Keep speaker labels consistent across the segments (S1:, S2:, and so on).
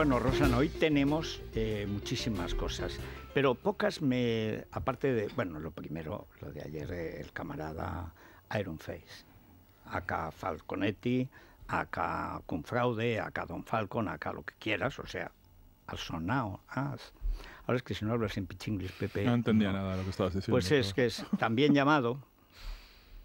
S1: Bueno, Rosana, hoy tenemos eh, muchísimas cosas, pero pocas me. Aparte de. Bueno, lo primero, lo de ayer, eh, el camarada Iron Face, acá Falconetti, acá Confraude, acá Don Falcon, acá lo que quieras, o sea, al sonado, Ahora es que si no hablas en pichinglis, Pepe. No entendía
S2: nada de lo que estabas diciendo. Pues es
S1: que es también llamado,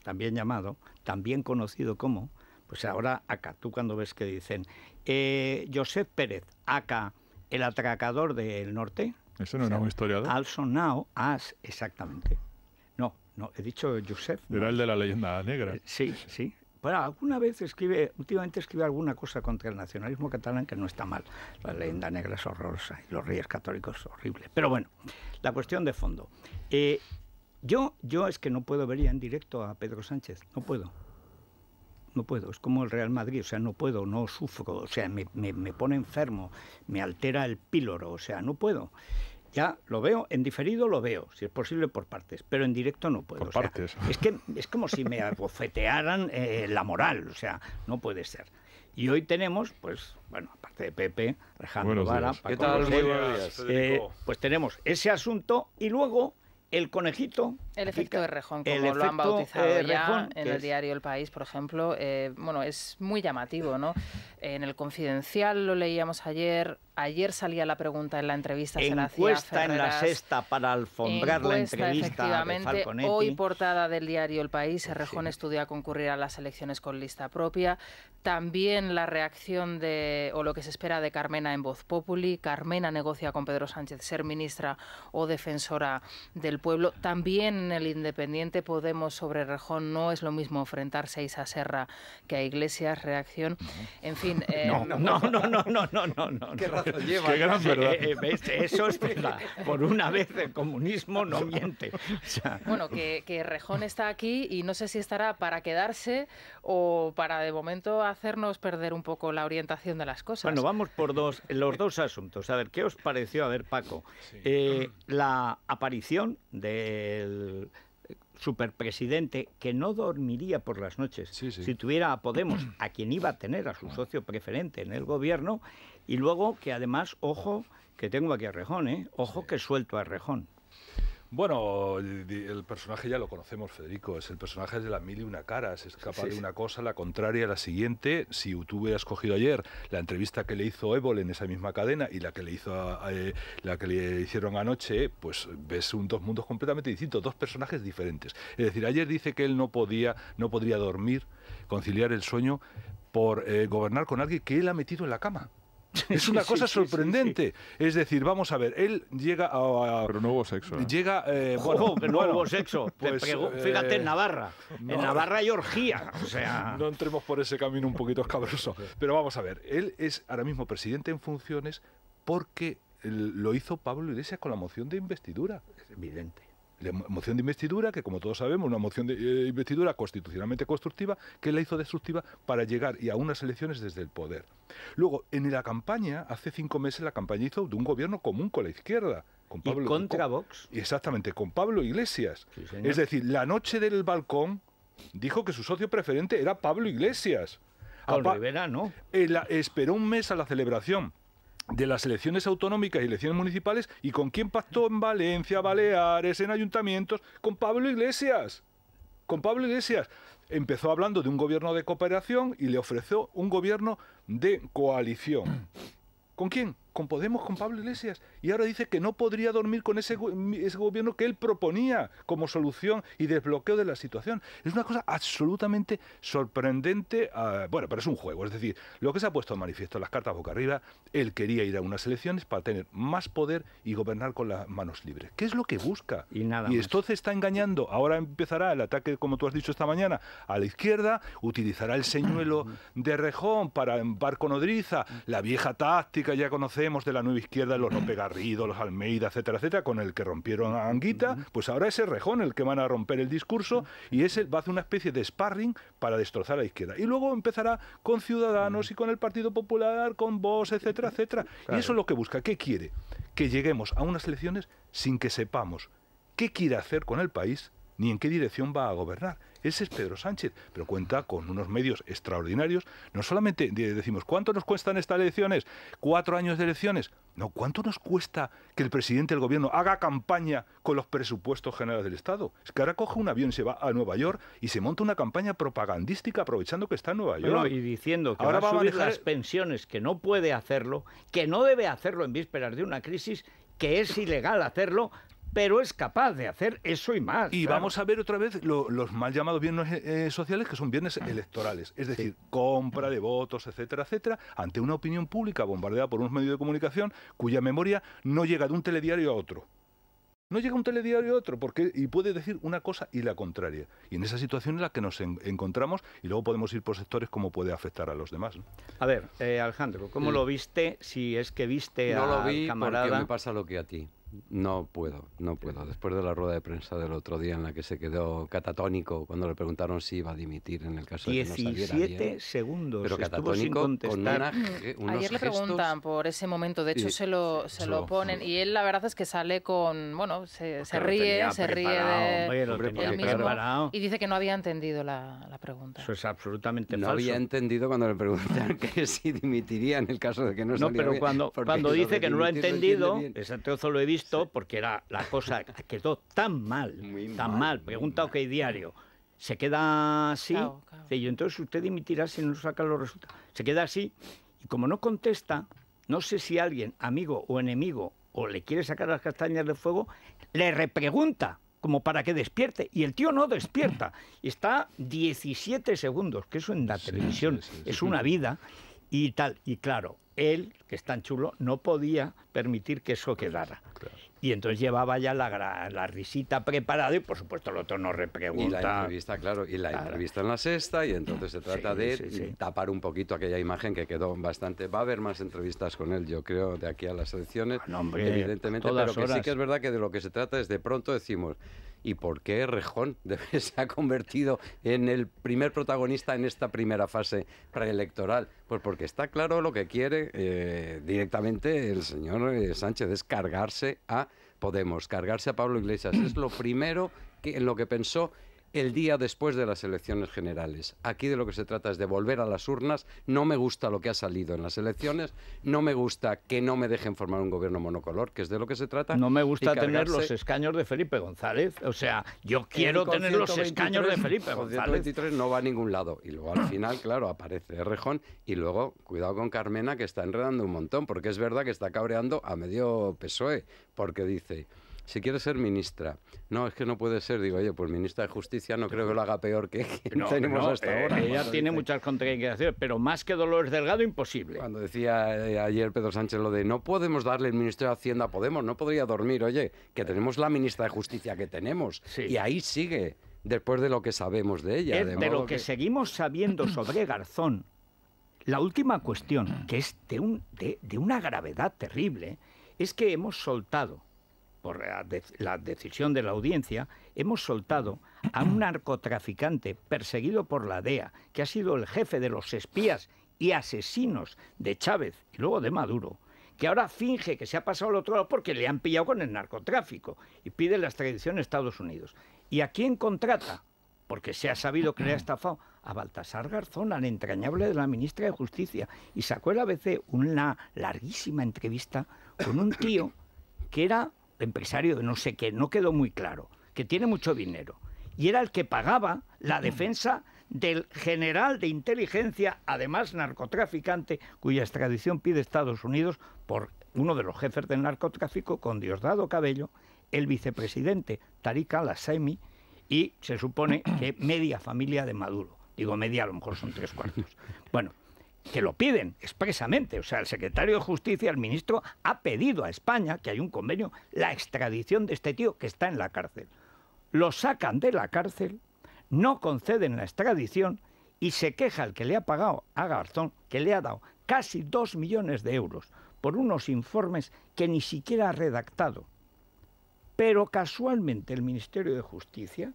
S1: también llamado, también conocido como. Pues ahora acá, tú cuando ves que dicen eh, Josep Pérez, acá, el atracador del norte. Eso no era un historiador. now, as, exactamente. No, no, he dicho Josep. Era el de la leyenda negra. Eh, sí, sí. Bueno, alguna vez escribe, últimamente escribe alguna cosa contra el nacionalismo catalán que no está mal. La leyenda negra es horrorosa y los reyes católicos horribles. Pero bueno, la cuestión de fondo. Eh, yo, yo es que no puedo ver ya en directo a Pedro Sánchez, no puedo no puedo, es como el Real Madrid, o sea, no puedo, no sufro, o sea, me, pone enfermo, me altera el píloro, o sea, no puedo. Ya lo veo, en diferido lo veo, si es posible por partes, pero en directo no puedo. Por partes. Es que es como si me abofetearan eh, la moral, o sea, no puede ser. Y hoy tenemos, pues, bueno, aparte de Pepe, Alejandro Vara, Paco ¿Qué tal? Eh, pues tenemos ese asunto y luego el conejito.
S3: El efecto de Rejón, como lo han bautizado ya en el diario El País, por ejemplo. Eh, bueno, es muy llamativo, ¿no? En el Confidencial lo leíamos ayer, Ayer salía la pregunta en la entrevista. Encuesta en la sexta
S1: para alfombrar la entrevista.
S3: Efectivamente, hoy portada del diario El País. Pues Rejón estudia concurrir a las elecciones con lista propia. También la reacción de o lo que se espera de Carmena en Voz Populi. Carmena negocia con Pedro Sánchez ser ministra o defensora del pueblo. También en el Independiente Podemos sobre Rejón no es lo mismo enfrentarse a Isa Serra que a Iglesias. Reacción. En fin. Eh, no, no, no, no,
S1: no, no. no, no. Eh, eh, Eso es verdad. Por una vez el comunismo no miente. Bueno,
S3: que, Rejón está aquí y no sé si estará para quedarse o para de momento hacernos perder un poco la orientación de las cosas. Bueno,
S1: vamos por dos, los dos asuntos. A ver, ¿qué os pareció? A ver, Paco, eh, la aparición del superpresidente que no dormiría por las noches si tuviera a Podemos, a quien iba a tener a su socio preferente en el gobierno, y luego que además,
S4: ojo, que tengo aquí a Rejón, ¿eh? ojo que suelto a Rejón. Bueno, el personaje ya lo conocemos, Federico. Es el personaje de la mil y una caras. Es capaz de una cosa, la contraria, a la siguiente. Si tú hubieras escogido ayer la entrevista que le hizo Évole en esa misma cadena y la que le hizo eh, la que le hicieron anoche, pues ves un, dos mundos completamente distintos, dos personajes diferentes. Es decir, ayer dice que él no podía, no podría dormir, conciliar el sueño por eh, gobernar con alguien que él ha metido en la cama. Es una cosa sorprendente. Es decir, vamos a ver, él llega a. pero no hubo sexo. ¿eh? Llega. Eh, no hubo sexo. Pues, fíjate en eh, Navarra. en Navarra hay orgía. O sea. No entremos por ese camino un poquito escabroso. Pero vamos a ver, él es ahora mismo presidente en funciones porque lo hizo Pablo Iglesias con la moción de investidura. Es evidente. La moción de investidura, que como todos sabemos, una moción de eh, investidura constitucionalmente constructiva, que la hizo destructiva para llegar y a unas elecciones desde el poder. Luego, en la campaña, hace cinco meses, la campaña hizo de un gobierno común con la izquierda. Con Pablo, ¿Y contra Vox? Exactamente, con Pablo Iglesias. es decir, la noche del balcón dijo que su socio preferente era Pablo Iglesias. Con Rivera, ¿no? Eh, esperó un mes a la celebración de las elecciones autonómicas y elecciones municipales y con quién pactó en Valencia, Baleares, en ayuntamientos, con Pablo Iglesias. Con Pablo Iglesias empezó hablando de un gobierno de cooperación y le ofreció un gobierno de coalición. ¿Con quién? con Podemos, con Pablo Iglesias, y ahora dice que no podría dormir con ese, gobierno que él proponía como solución y desbloqueo de la situación. Es una cosa absolutamente sorprendente. Ah, bueno, pero es un juego, es decir, lo que se ha puesto en manifiesto, en las cartas boca arriba, él quería ir a unas elecciones para tener más poder y gobernar con las manos libres. ¿Qué es lo que busca? Y nada. Y entonces está engañando. Ahora empezará el ataque, como tú has dicho esta mañana, a la izquierda, utilizará el señuelo de Rejón para embarco nodriza, la vieja táctica ya conocemos de la Nueva Izquierda, los López Garrido, los Almeida, etcétera, etcétera, con el que rompieron a Anguita, pues ahora es Rejón el que van a romper el discurso y ese va a hacer una especie de sparring para destrozar a la izquierda. Y luego empezará con Ciudadanos y con el Partido Popular, con vos etcétera, etcétera. Y eso es lo que busca. ¿Qué quiere? Que lleguemos a unas elecciones sin que sepamos qué quiere hacer con el país ni en qué dirección va a gobernar. Ese es Pedro Sánchez, pero cuenta con unos medios extraordinarios. No solamente decimos, ¿cuánto nos cuestan estas elecciones? ¿Cuatro años de elecciones? No, ¿cuánto nos cuesta que el presidente del gobierno haga campaña con los presupuestos generales del Estado? Es que ahora coge un avión y se va a Nueva York y se monta una campaña propagandística aprovechando que está en Nueva York. y
S1: diciendo que ahora va a las pensiones, que no puede hacerlo, que no debe hacerlo en vísperas de una crisis que es ilegal hacerlo, pero es capaz de hacer eso
S4: y más. Y vamos a ver otra vez los mal llamados bienes eh, eh, sociales, que son bienes electorales, es decir, compra de votos, etcétera, etcétera, ante una opinión pública bombardeada por unos medios de comunicación cuya memoria no llega de un telediario a otro. No llega un telediario a otro porque, y puede decir una cosa y la contraria. Y en esa situación es la que nos encontramos y luego podemos ir por sectores como puede afectar a los demás.
S1: A ver, eh, Alejandro, ¿cómo lo viste? Si es que viste no lo vi camarada. Porque me
S5: pasa lo que a ti.
S4: No puedo, no puedo. Después de la rueda de prensa
S5: del otro día en la que se quedó catatónico cuando le preguntaron si iba a dimitir en el caso de que no saliera bien. segundos. Pero catatónico sin con una, mm, unos Ayer le preguntan
S3: por ese momento, de hecho se lo se lo ponen y él la verdad es que sale con, bueno, se, ríe, se ríe de, y dice que no había entendido la, la pregunta. Eso es absolutamente
S5: no falso. No había entendido cuando le preguntan que si dimitiría en el caso de que no saliera No, pero cuando cuando dice que no lo ha entendido,
S1: trozo lo he visto porque era la cosa quedó tan mal, tan mal. pregunta OK Diario. Se queda así. entonces usted dimitirá si no saca los resultados. Se queda así. Y como no contesta, no sé si alguien, amigo o enemigo, o le quiere sacar las castañas de fuego, le repregunta como para que despierte. Y el tío no despierta. Está 17 segundos, que eso en la televisión es una vida y tal. Y claro, él, que es tan chulo, no podía permitir que eso quedara. Y entonces llevaba ya la, risita preparada y por supuesto el otro no repregunta. Y la
S5: entrevista, claro, y la entrevista en la sexta y entonces se trata de tapar un poquito aquella imagen que quedó bastante... Va a haber más entrevistas con él, yo creo, de aquí a las elecciones, ah, evidentemente, pero que sí que es verdad que de lo que se trata es de pronto decimos, y por qué Rejón se ha convertido en el primer protagonista en esta primera fase preelectoral. Pues porque está claro lo que quiere eh, directamente el señor eh, Sánchez, es cargarse a Podemos, cargarse a Pablo Iglesias. Es lo primero que, en lo que pensó el día después de las elecciones generales. Aquí de lo que se trata es de volver a las urnas. No me gusta lo que ha salido en las elecciones, no me gusta que no me dejen formar un gobierno monocolor, que es de lo que se trata. No me gusta tener los escaños de Felipe González. O sea, yo quiero tener los escaños de Felipe González. 23 no va a ningún lado. Y luego al final, claro, aparece Rejón y luego, cuidado con Carmena, que está enredando un montón, porque es verdad que está cabreando a medio PSOE, porque dice si quiere ser ministra, no, es que no puede ser, digo, oye, pues ministra de Justicia no creo que lo haga peor que tenemos hasta eh, ahora. Ella tiene muchas contraindicaciones, pero más que Dolores Delgado, imposible. Cuando decía eh, ayer Pedro Sánchez lo de no podemos darle el ministro de Hacienda a Podemos, no podría dormir, oye, que eh. tenemos la ministra de Justicia que tenemos, y ahí sigue. Después de lo que sabemos de ella. de, lo que,
S1: seguimos sabiendo sobre Garzón, la última cuestión, que es un, de, una gravedad terrible, es que hemos soltado por la, decisión de la audiencia, hemos soltado a un narcotraficante perseguido por la DEA, que ha sido el jefe de los espías y asesinos de Chávez y luego de Maduro, que ahora finge que se ha pasado al otro lado porque le han pillado con el narcotráfico y pide la extradición a Estados Unidos. ¿Y a quién contrata? Porque se ha sabido que le ha estafado a Baltasar Garzón, al entrañable de la ministra de Justicia. Y sacó el ABC una larguísima entrevista con un tío que era empresario de no sé qué, no quedó muy claro, que tiene mucho dinero. Y era el que pagaba la defensa del general de inteligencia, además narcotraficante, cuya extradición pide Estados Unidos por uno de los jefes del narcotráfico, con Diosdado Cabello, el vicepresidente Tariq al y se supone que media familia de Maduro. Digo media, a lo mejor son tres cuartos. Bueno, que lo piden expresamente. O sea, el secretario de Justicia, el ministro, ha pedido a España, que hay un convenio, la extradición de este tío que está en la cárcel. Lo sacan de la cárcel, no conceden la extradición y se queja el que le ha pagado a Garzón, que le ha dado casi dos millones de euros por unos informes que ni siquiera ha redactado. Pero casualmente el Ministerio de Justicia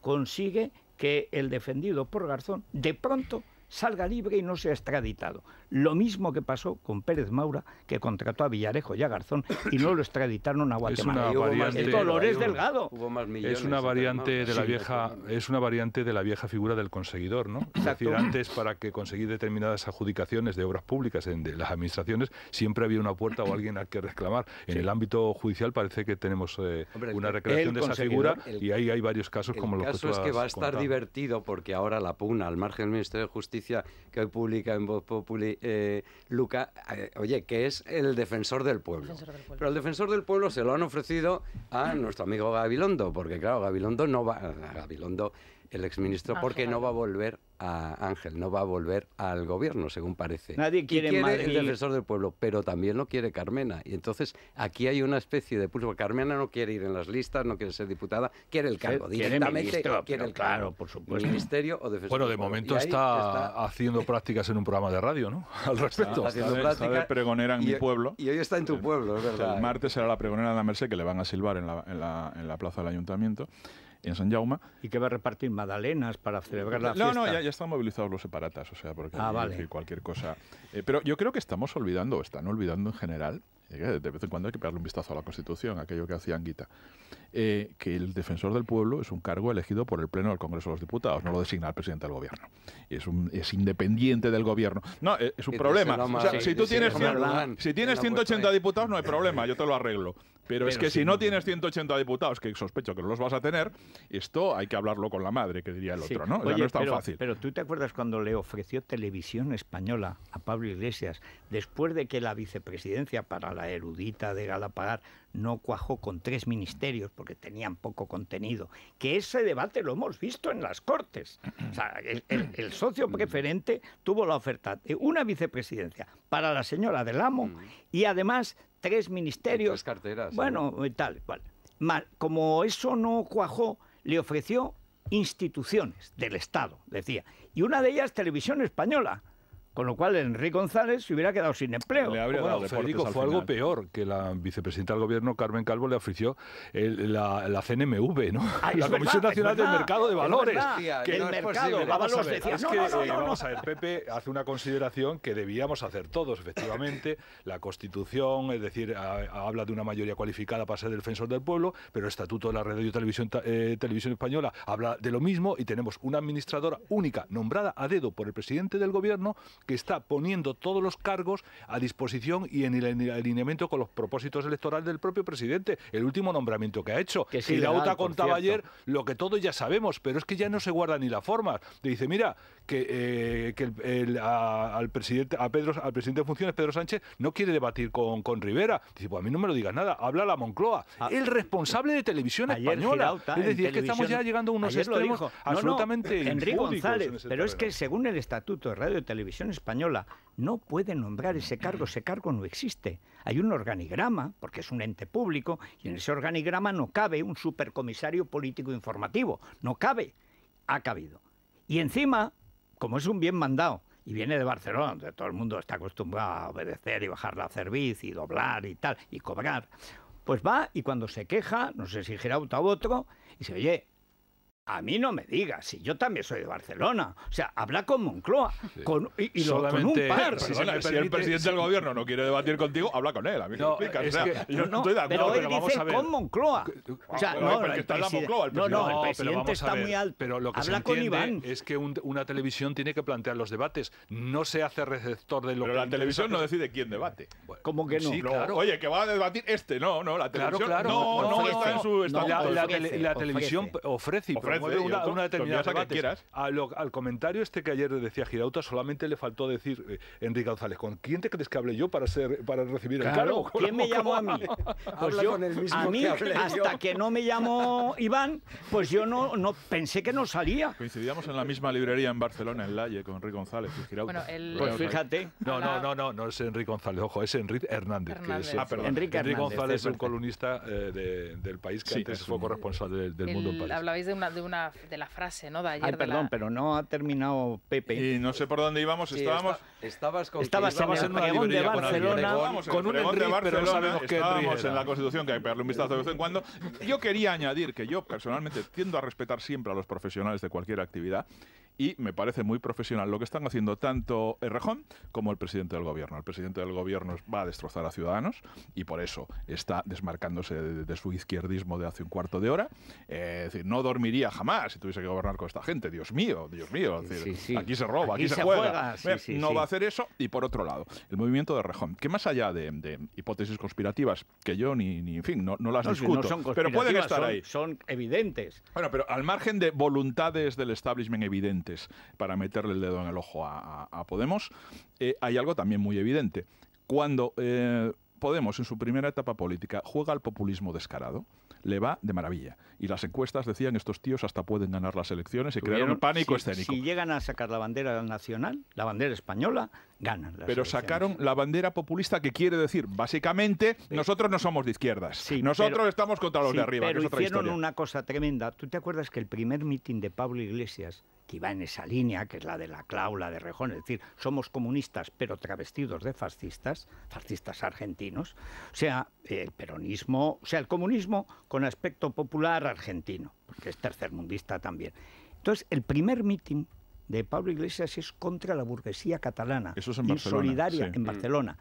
S1: consigue que el defendido por Garzón de pronto salga libre y no sea extraditado. Lo mismo que pasó con Pérez Maura, que contrató a Villarejo y a Garzón y no lo extraditaron a Guatemala. una delgado.
S5: Hubo más millones, es una variante de la
S4: vieja, es una variante de la vieja figura del conseguidor, ¿no? Es decir, antes para que conseguir determinadas adjudicaciones de obras públicas en de las administraciones siempre había una puerta o alguien al que reclamar. En el ámbito judicial parece que tenemos eh, una recreación de esa figura y ahí hay varios casos como los caso que tú has es que va a estar
S5: divertido porque ahora la pugna al margen del Ministerio de Justicia que hoy publica en Voz Populi eh, Luca, eh, oye, que es el defensor del pueblo. Pero el defensor del pueblo se lo han ofrecido a nuestro amigo Gabilondo, porque claro, Gabilondo no va, Gabilondo, el exministro, ah, porque no va a volver a Ángel, no va a volver al gobierno, según parece. Nadie quiere, el defensor del pueblo, pero también lo quiere Carmena. Y entonces aquí hay una especie de pulso. Carmena no quiere ir en las listas, no quiere ser diputada, quiere el cargo directamente. el Claro, por supuesto. Ministerio o defensor. Bueno, de momento está,
S4: haciendo prácticas en un programa de radio, ¿no? Al respecto. Está haciendo pregonera en mi pueblo.
S5: Y hoy está en tu pueblo, es verdad. el ¿eh?
S2: martes será la pregonera de la Merced que le van a silbar en la plaza del ayuntamiento. San ¿Y que va a repartir? ¿Magdalenas para celebrar la fiesta? No, no, ya, ya, están movilizados los separatas, o sea, porque ah, cualquier cosa. Eh, pero yo creo que estamos olvidando, o están olvidando en general, eh, de vez en cuando hay que pegarle un vistazo a la Constitución, aquello que hacía Anguita, eh, que el defensor del pueblo es un cargo elegido por el Pleno del Congreso de los Diputados, no lo designa el presidente del gobierno. Es, es independiente del gobierno. No, eh, es, un problema. si tú tienes, si tienes 180 diputados, no hay problema, yo te lo arreglo. Pero, es que si no tienes 180 diputados, que sospecho que no los vas a tener, esto hay que hablarlo con la madre, que diría el otro, ¿no? ya no fácil. Pero tú te acuerdas cuando le ofreció
S1: televisión española a Pablo Iglesias, después de que la vicepresidencia para la erudita de Galapagar no cuajó con tres ministerios porque tenían poco contenido, que ese debate lo hemos visto en las Cortes. O sea, el, socio mm. preferente tuvo la oferta de una vicepresidencia para la señora del amo mm. y además tres ministerios. Tres carteras. Bueno, y eh, tal, cual. como eso no cuajó, le ofreció instituciones del Estado, decía. Y una de ellas, Televisión Española. Con lo cual, Enrique González se hubiera quedado sin empleo. fue algo peor
S4: que la vicepresidenta del gobierno, Carmen Calvo, le ofreció la, CNMV, ¿no? Ah, la Comisión Nacional del Mercado de Valores. que el mercado de valores Es que, vamos a ver, Pepe hace una consideración que debíamos hacer todos, efectivamente. la Constitución, es decir, habla de una mayoría cualificada para ser defensor del pueblo, pero el Estatuto de la Red de eh, Televisión Española habla de lo mismo y tenemos una administradora única nombrada a dedo por el presidente del gobierno que está poniendo todos los cargos a disposición y en el alineamiento con los propósitos electorales del propio presidente. El último nombramiento que ha hecho. Que Girauta contaba ayer lo que todos ya sabemos, pero es que ya no se guarda ni la forma dice, mira, que, eh, que al presidente a Pedro, al presidente de funciones, Pedro Sánchez, no quiere debatir con, con Rivera. Dice, pues a mí no me lo digas nada, habla la Moncloa. Ah. el responsable de televisión española. es decir, es que estamos ya llegando a unos extremos absolutamente no, Enrique González, pero es que
S1: según el estatuto de Radio y Televisión española no puede nombrar ese cargo, ese cargo no existe. Hay un organigrama, porque es un ente público, y en ese organigrama no cabe un supercomisario político informativo, no cabe, ha cabido. Y encima, como es un bien mandado, y viene de Barcelona, donde todo el mundo está acostumbrado a obedecer y bajar la cerviz y doblar y tal, y cobrar, pues va y cuando se queja, no sé si auto a otro, y se oye, a mí no me digas, si yo también soy de Barcelona. O sea, habla con Moncloa. Con, y, y lo, con un par. Si, el presidente del
S2: gobierno no quiere debatir contigo, habla con él. A mí no, me explicas. o sea,
S4: yo no estoy de acuerdo. Pero, dice vamos a ver. con
S1: Moncloa. O sea, no, está la Moncloa, el, no,
S4: el presidente está muy alto. habla con Iván. es que una televisión tiene que plantear los debates. No se hace receptor de lo que... pero la televisión no decide quién debate. Como que no? Oye,
S2: que va a debatir este. No, no, la televisión no, está en su... estado. La televisión ofrece y una, que quieras.
S4: al comentario este que ayer decía Girauta, solamente le faltó decir eh, Enrique González, ¿con quién te crees que hablé yo para ser para recibir claro, el ¿Quién me llamó a mí? Pues el mismo a mí, hasta que no me
S1: llamó Iván, pues
S2: yo no, no pensé que no salía. Coincidíamos en la misma librería en Barcelona, en Lalle, con Enrique González y
S4: Girauta. Bueno, Pues fíjate. No, no, no, no, no es Enrique González, ojo, es Enrique Hernández. Que es, ah, perdón. Enrique, González es un columnista eh, del país que antes fue corresponsal del, mundo en
S3: París. Hablabais de una, de una de la frase, ¿no? De ayer. Ay, perdón,
S2: pero no ha terminado Pepe. Y no sé por dónde íbamos, estábamos.
S5: estabas con en, una de Barcelona, con, un de Barcelona, estábamos en la
S2: Constitución, que hay que pegarle un vistazo de vez en cuando. Yo quería añadir que yo personalmente tiendo a respetar siempre a los profesionales de cualquier actividad y me parece muy profesional lo que están haciendo tanto Errejón como el presidente del gobierno. El presidente del gobierno va a destrozar a Ciudadanos y por eso está desmarcándose de, su izquierdismo de hace un cuarto de hora. Eh, es decir, no dormiría jamás si tuviese que gobernar con esta gente. Dios mío, Dios mío. Aquí se roba, aquí, se, juega. no va a hacer eso. Y por otro lado, el movimiento de Rejón, que más allá de, hipótesis conspirativas, que yo ni, ni en fin, no, no las discuto, pero pueden estar ahí.
S1: Son evidentes.
S2: Bueno, pero al margen de voluntades del establishment evidente para meterle el dedo en el ojo a, Podemos, eh, hay algo también muy evidente. Cuando eh, Podemos, en su primera etapa política, juega al populismo descarado, le va de maravilla. Y las encuestas decían estos tíos hasta pueden ganar las elecciones y crearon un pánico escénico. Si
S1: llegan a sacar la bandera nacional, la
S2: bandera española, ganan. Las pero sacaron la bandera populista que quiere decir, básicamente, nosotros no somos de izquierdas. nosotros estamos contra los de arriba. Pero hicieron una
S1: cosa tremenda. ¿Tú te acuerdas que el primer mitin de Pablo Iglesias y va en esa línea, que es la de la claula de Rejón, es decir, somos comunistas pero travestidos de fascistas, fascistas argentinos, o sea, el peronismo, o sea, el comunismo con aspecto popular argentino, porque es tercermundista también. Entonces, el primer mitin de Pablo Iglesias es contra la burguesía catalana, en solidaria en Barcelona.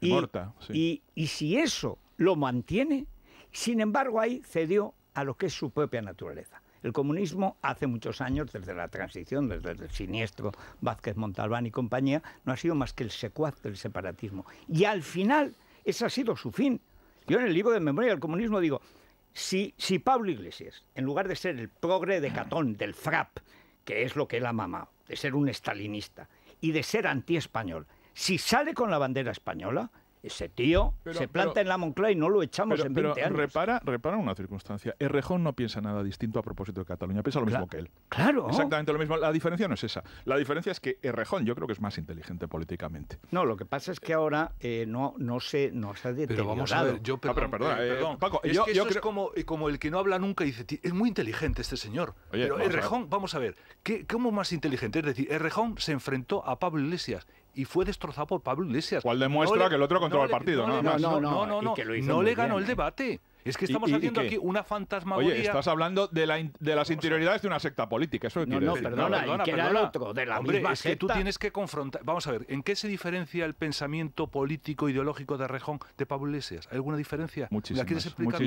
S1: y si eso lo mantiene, sin embargo ahí cedió a lo que es su propia naturaleza. El comunismo hace muchos años, desde la transición, desde el siniestro Vázquez Montalbán y compañía, no ha sido más que el secuaz del separatismo. Y al final, ese ha sido su fin. Yo en el libro de Memoria del Comunismo digo, si, si Pablo Iglesias, en lugar de ser el progre de Catón, del FRAP, que es lo que él ha de ser un estalinista y de ser español, si sale con la bandera española, ese tío se planta en la Moncloa y no lo echamos en 20 años.
S2: Repara, repara una circunstancia. Errejón no piensa nada distinto a propósito de Cataluña, piensa lo mismo que él. Claro. Exactamente lo mismo. La diferencia no es esa. La diferencia es que Errejón yo creo que es más inteligente políticamente.
S1: No, lo que pasa es que ahora eh, no, no, se, no ha deteriorado. Pero vamos
S2: a ver, yo ah, eh, eh, perdón, Paco, es que eso es
S4: como, como, el que no habla nunca y dice, es muy inteligente este señor. pero Errejón, vamos a ver, ¿qué, ¿cómo más inteligente? Es decir, Errejón se enfrentó a Pablo Iglesias y fue destrozado por Pablo Iglesias. Cual demuestra que el otro controla el partido, no, más. No, no, no, no, le ganó el debate. Es que estamos haciendo aquí una fantasmagoría. Oye, estás hablando de, la
S2: de las interioridades de una secta política, eso no, no, decir. Perdona, no, perdona, que el otro, de la es que tú tienes
S4: que confrontar. Vamos a ver, ¿en qué se diferencia el pensamiento político ideológico de Rejón de Pablo Iglesias? ¿Hay alguna diferencia? Muchísimas. ¿La quieres explicar?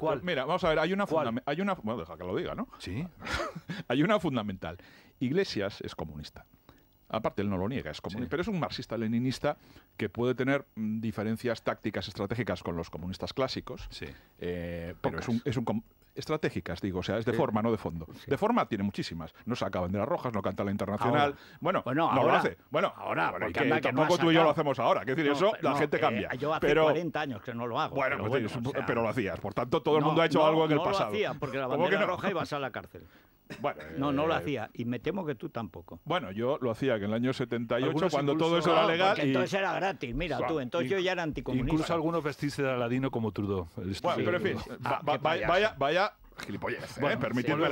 S4: Pues Mira, vamos a ver, hay una,
S2: hay una bueno, deja que lo diga, ¿no? Sí. hay una fundamental. Iglesias es comunista. Aparte, él no lo niega, es comunista, pero es un marxista-leninista que puede tener mm, diferencias tácticas estratégicas con los comunistas clásicos. Sí. Eh, es un, es un estratégicas, digo, o sea, es de forma, no de fondo. De forma tiene muchísimas. No saca banderas rojas, no canta la internacional. Bueno, no lo hace. Bueno,
S1: ahora, porque tampoco tú y yo lo hacemos ahora. Quiero decir, eso la gente eh, cambia. yo hace pero, 40 años que no lo hago. Bueno, pero, pues, lo hacías. Por tanto, todo el mundo ha hecho algo en el pasado. Lo porque la bandera roja ibas a la cárcel
S2: no, no lo eh, hacía. Y me temo que tú tampoco. Bueno, yo lo hacía, que en el año
S4: 78, cuando todo eso era legal. Entonces era
S1: gratis, mira tú, entonces yo ya era anticomunista. Incluso algunos
S4: vestirse de Aladino como Trudeau. Bueno, pero en fin, ah, vaya, vaya ¿eh?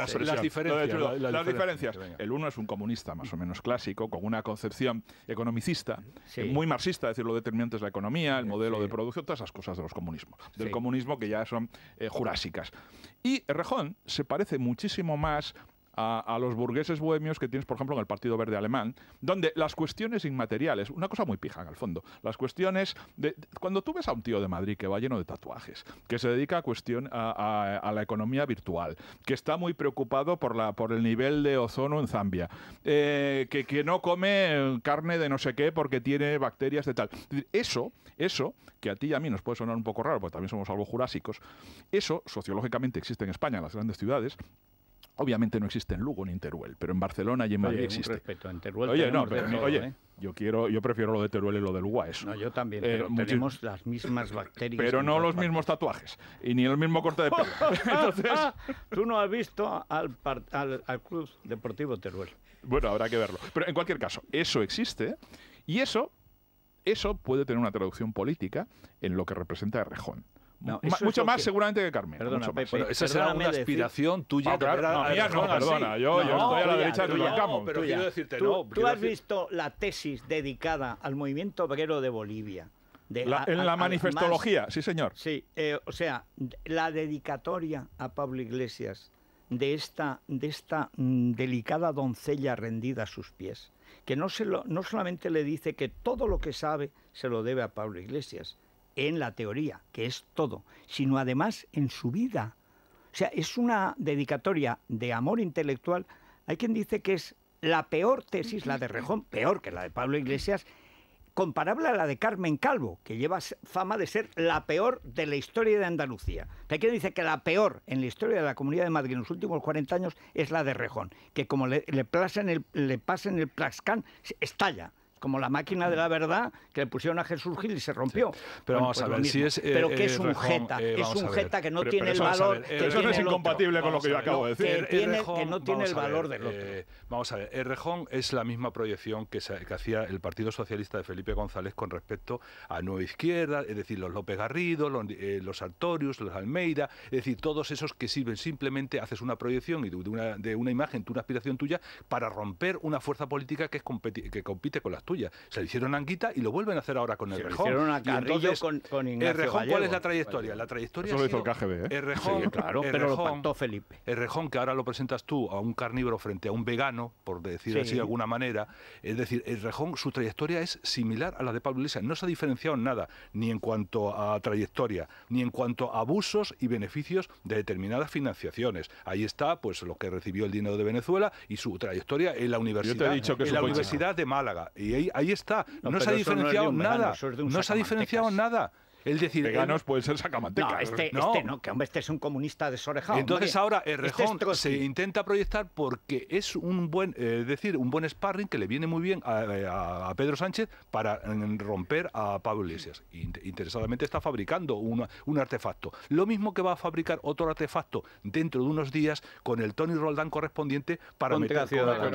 S2: Las diferencias. El uno es un comunista más o menos clásico, con una concepción economicista, muy marxista, es decir, lo determinante es la economía, el modelo de producción, todas esas cosas de los comunismos, del comunismo que ya son eh, jurásicas. Y Rejón se parece muchísimo más a, los burgueses bohemios que tienes, por ejemplo, en el Partido Verde Alemán, donde las cuestiones inmateriales, una cosa muy pija en el fondo, las cuestiones de... Cuando tú ves a un tío de Madrid que va lleno de tatuajes, que se dedica a, cuestión, a, la economía virtual, que está muy preocupado por, la, por el nivel de ozono en Zambia, eh, que, que no come carne de no sé qué porque tiene bacterias de tal. Eso, eso, que a ti y a mí nos puede sonar un poco raro, porque también somos algo jurásicos, eso sociológicamente existe en España, en las grandes ciudades, Obviamente no existe en Lugo ni en Teruel, pero en Barcelona y en Madrid existe.
S1: Respeto, en Teruel oye, no, pero, oye, ¿eh?
S2: yo quiero, yo prefiero lo de Teruel y lo de Lugo eso. No, yo
S1: también, eh, pero tenemos las mismas bacterias. Pero no los
S2: mismos tatuajes y ni el mismo corte de
S1: pelo. Tú no has visto al, al, Club Deportivo Teruel. Bueno, habrá que verlo.
S2: Pero en cualquier caso, eso existe y eso eso puede tener una traducción política en lo que representa a Rejón mucho más seguramente que Carmen. Perdona, esa será una aspiración tuya. no, perdona. Yo, yo estoy a la derecha de pero quiero decirte, ¿Tú, ¿Tú has visto la
S1: tesis dedicada al movimiento obrero de Bolivia? en la manifestología, sí, señor. Sí, eh, o sea, la dedicatoria a Pablo Iglesias de esta, de esta mm, delicada doncella rendida a sus pies, que no, se no solamente le dice que todo lo que sabe se lo debe a Pablo Iglesias, en la teoría, que es todo, sino además en su vida. O sea, es una dedicatoria de amor intelectual. Hay quien dice que es la peor tesis, la de Rejón, peor que la de Pablo Iglesias, comparable a la de Carmen Calvo, que lleva fama de ser la peor de la historia de Andalucía. Hay quien dice que la peor en la historia de la Comunidad de Madrid en los últimos 40 años es la de Rejón, que como le, le, en el, le el estalla como la máquina de la verdad que le pusieron a Jesús Gil y se rompió. Pero vamos a ver, si es. pero que es un jeta, es un que no tiene el valor. eso no es incompatible con lo que yo acabo de decir. Que, no tiene el valor del otro.
S4: vamos a ver, rejón es la misma proyección que, hacía el Partido Socialista de Felipe González con respecto a Nueva Izquierda, es decir, los López Garrido, los, eh, los Artorius, los Almeida, es decir, todos esos que sirven simplemente, haces una proyección y de una, imagen, de una aspiración tuya, para romper una fuerza política que, es que compite con las tuya. Se le hicieron a Anguita y lo vuelven a hacer ahora con el Rejón. con, con ¿cuál es la trayectoria? La trayectoria Eso hizo el KGB, ¿eh? que ahora lo presentas tú a un carnívoro frente a un vegano, por decir así de alguna manera. Es decir, el rejón su trayectoria es similar a la de Pablo Iglesias. No se ha diferenciado en nada, ni en cuanto a trayectoria, ni en cuanto a abusos y beneficios de determinadas financiaciones. Ahí está, pues, lo que recibió el dinero de Venezuela y su trayectoria en la universidad, Yo dicho que en la Universidad de Málaga. Y ahí, está. No, se ha diferenciado nada. no se ha diferenciado nada él decir, veganos puede ser este, este que
S1: este es un comunista desorejado. Entonces ahora este Errejón se
S4: intenta proyectar porque es un buen, eh, decir, un buen sparring que le viene muy bien a, eh, Pedro Sánchez para mm, romper a Pablo Iglesias. Interesadamente está fabricando un artefacto. Lo mismo que va a fabricar otro artefacto dentro de unos días con el Tony Roldán correspondiente para meter Pero,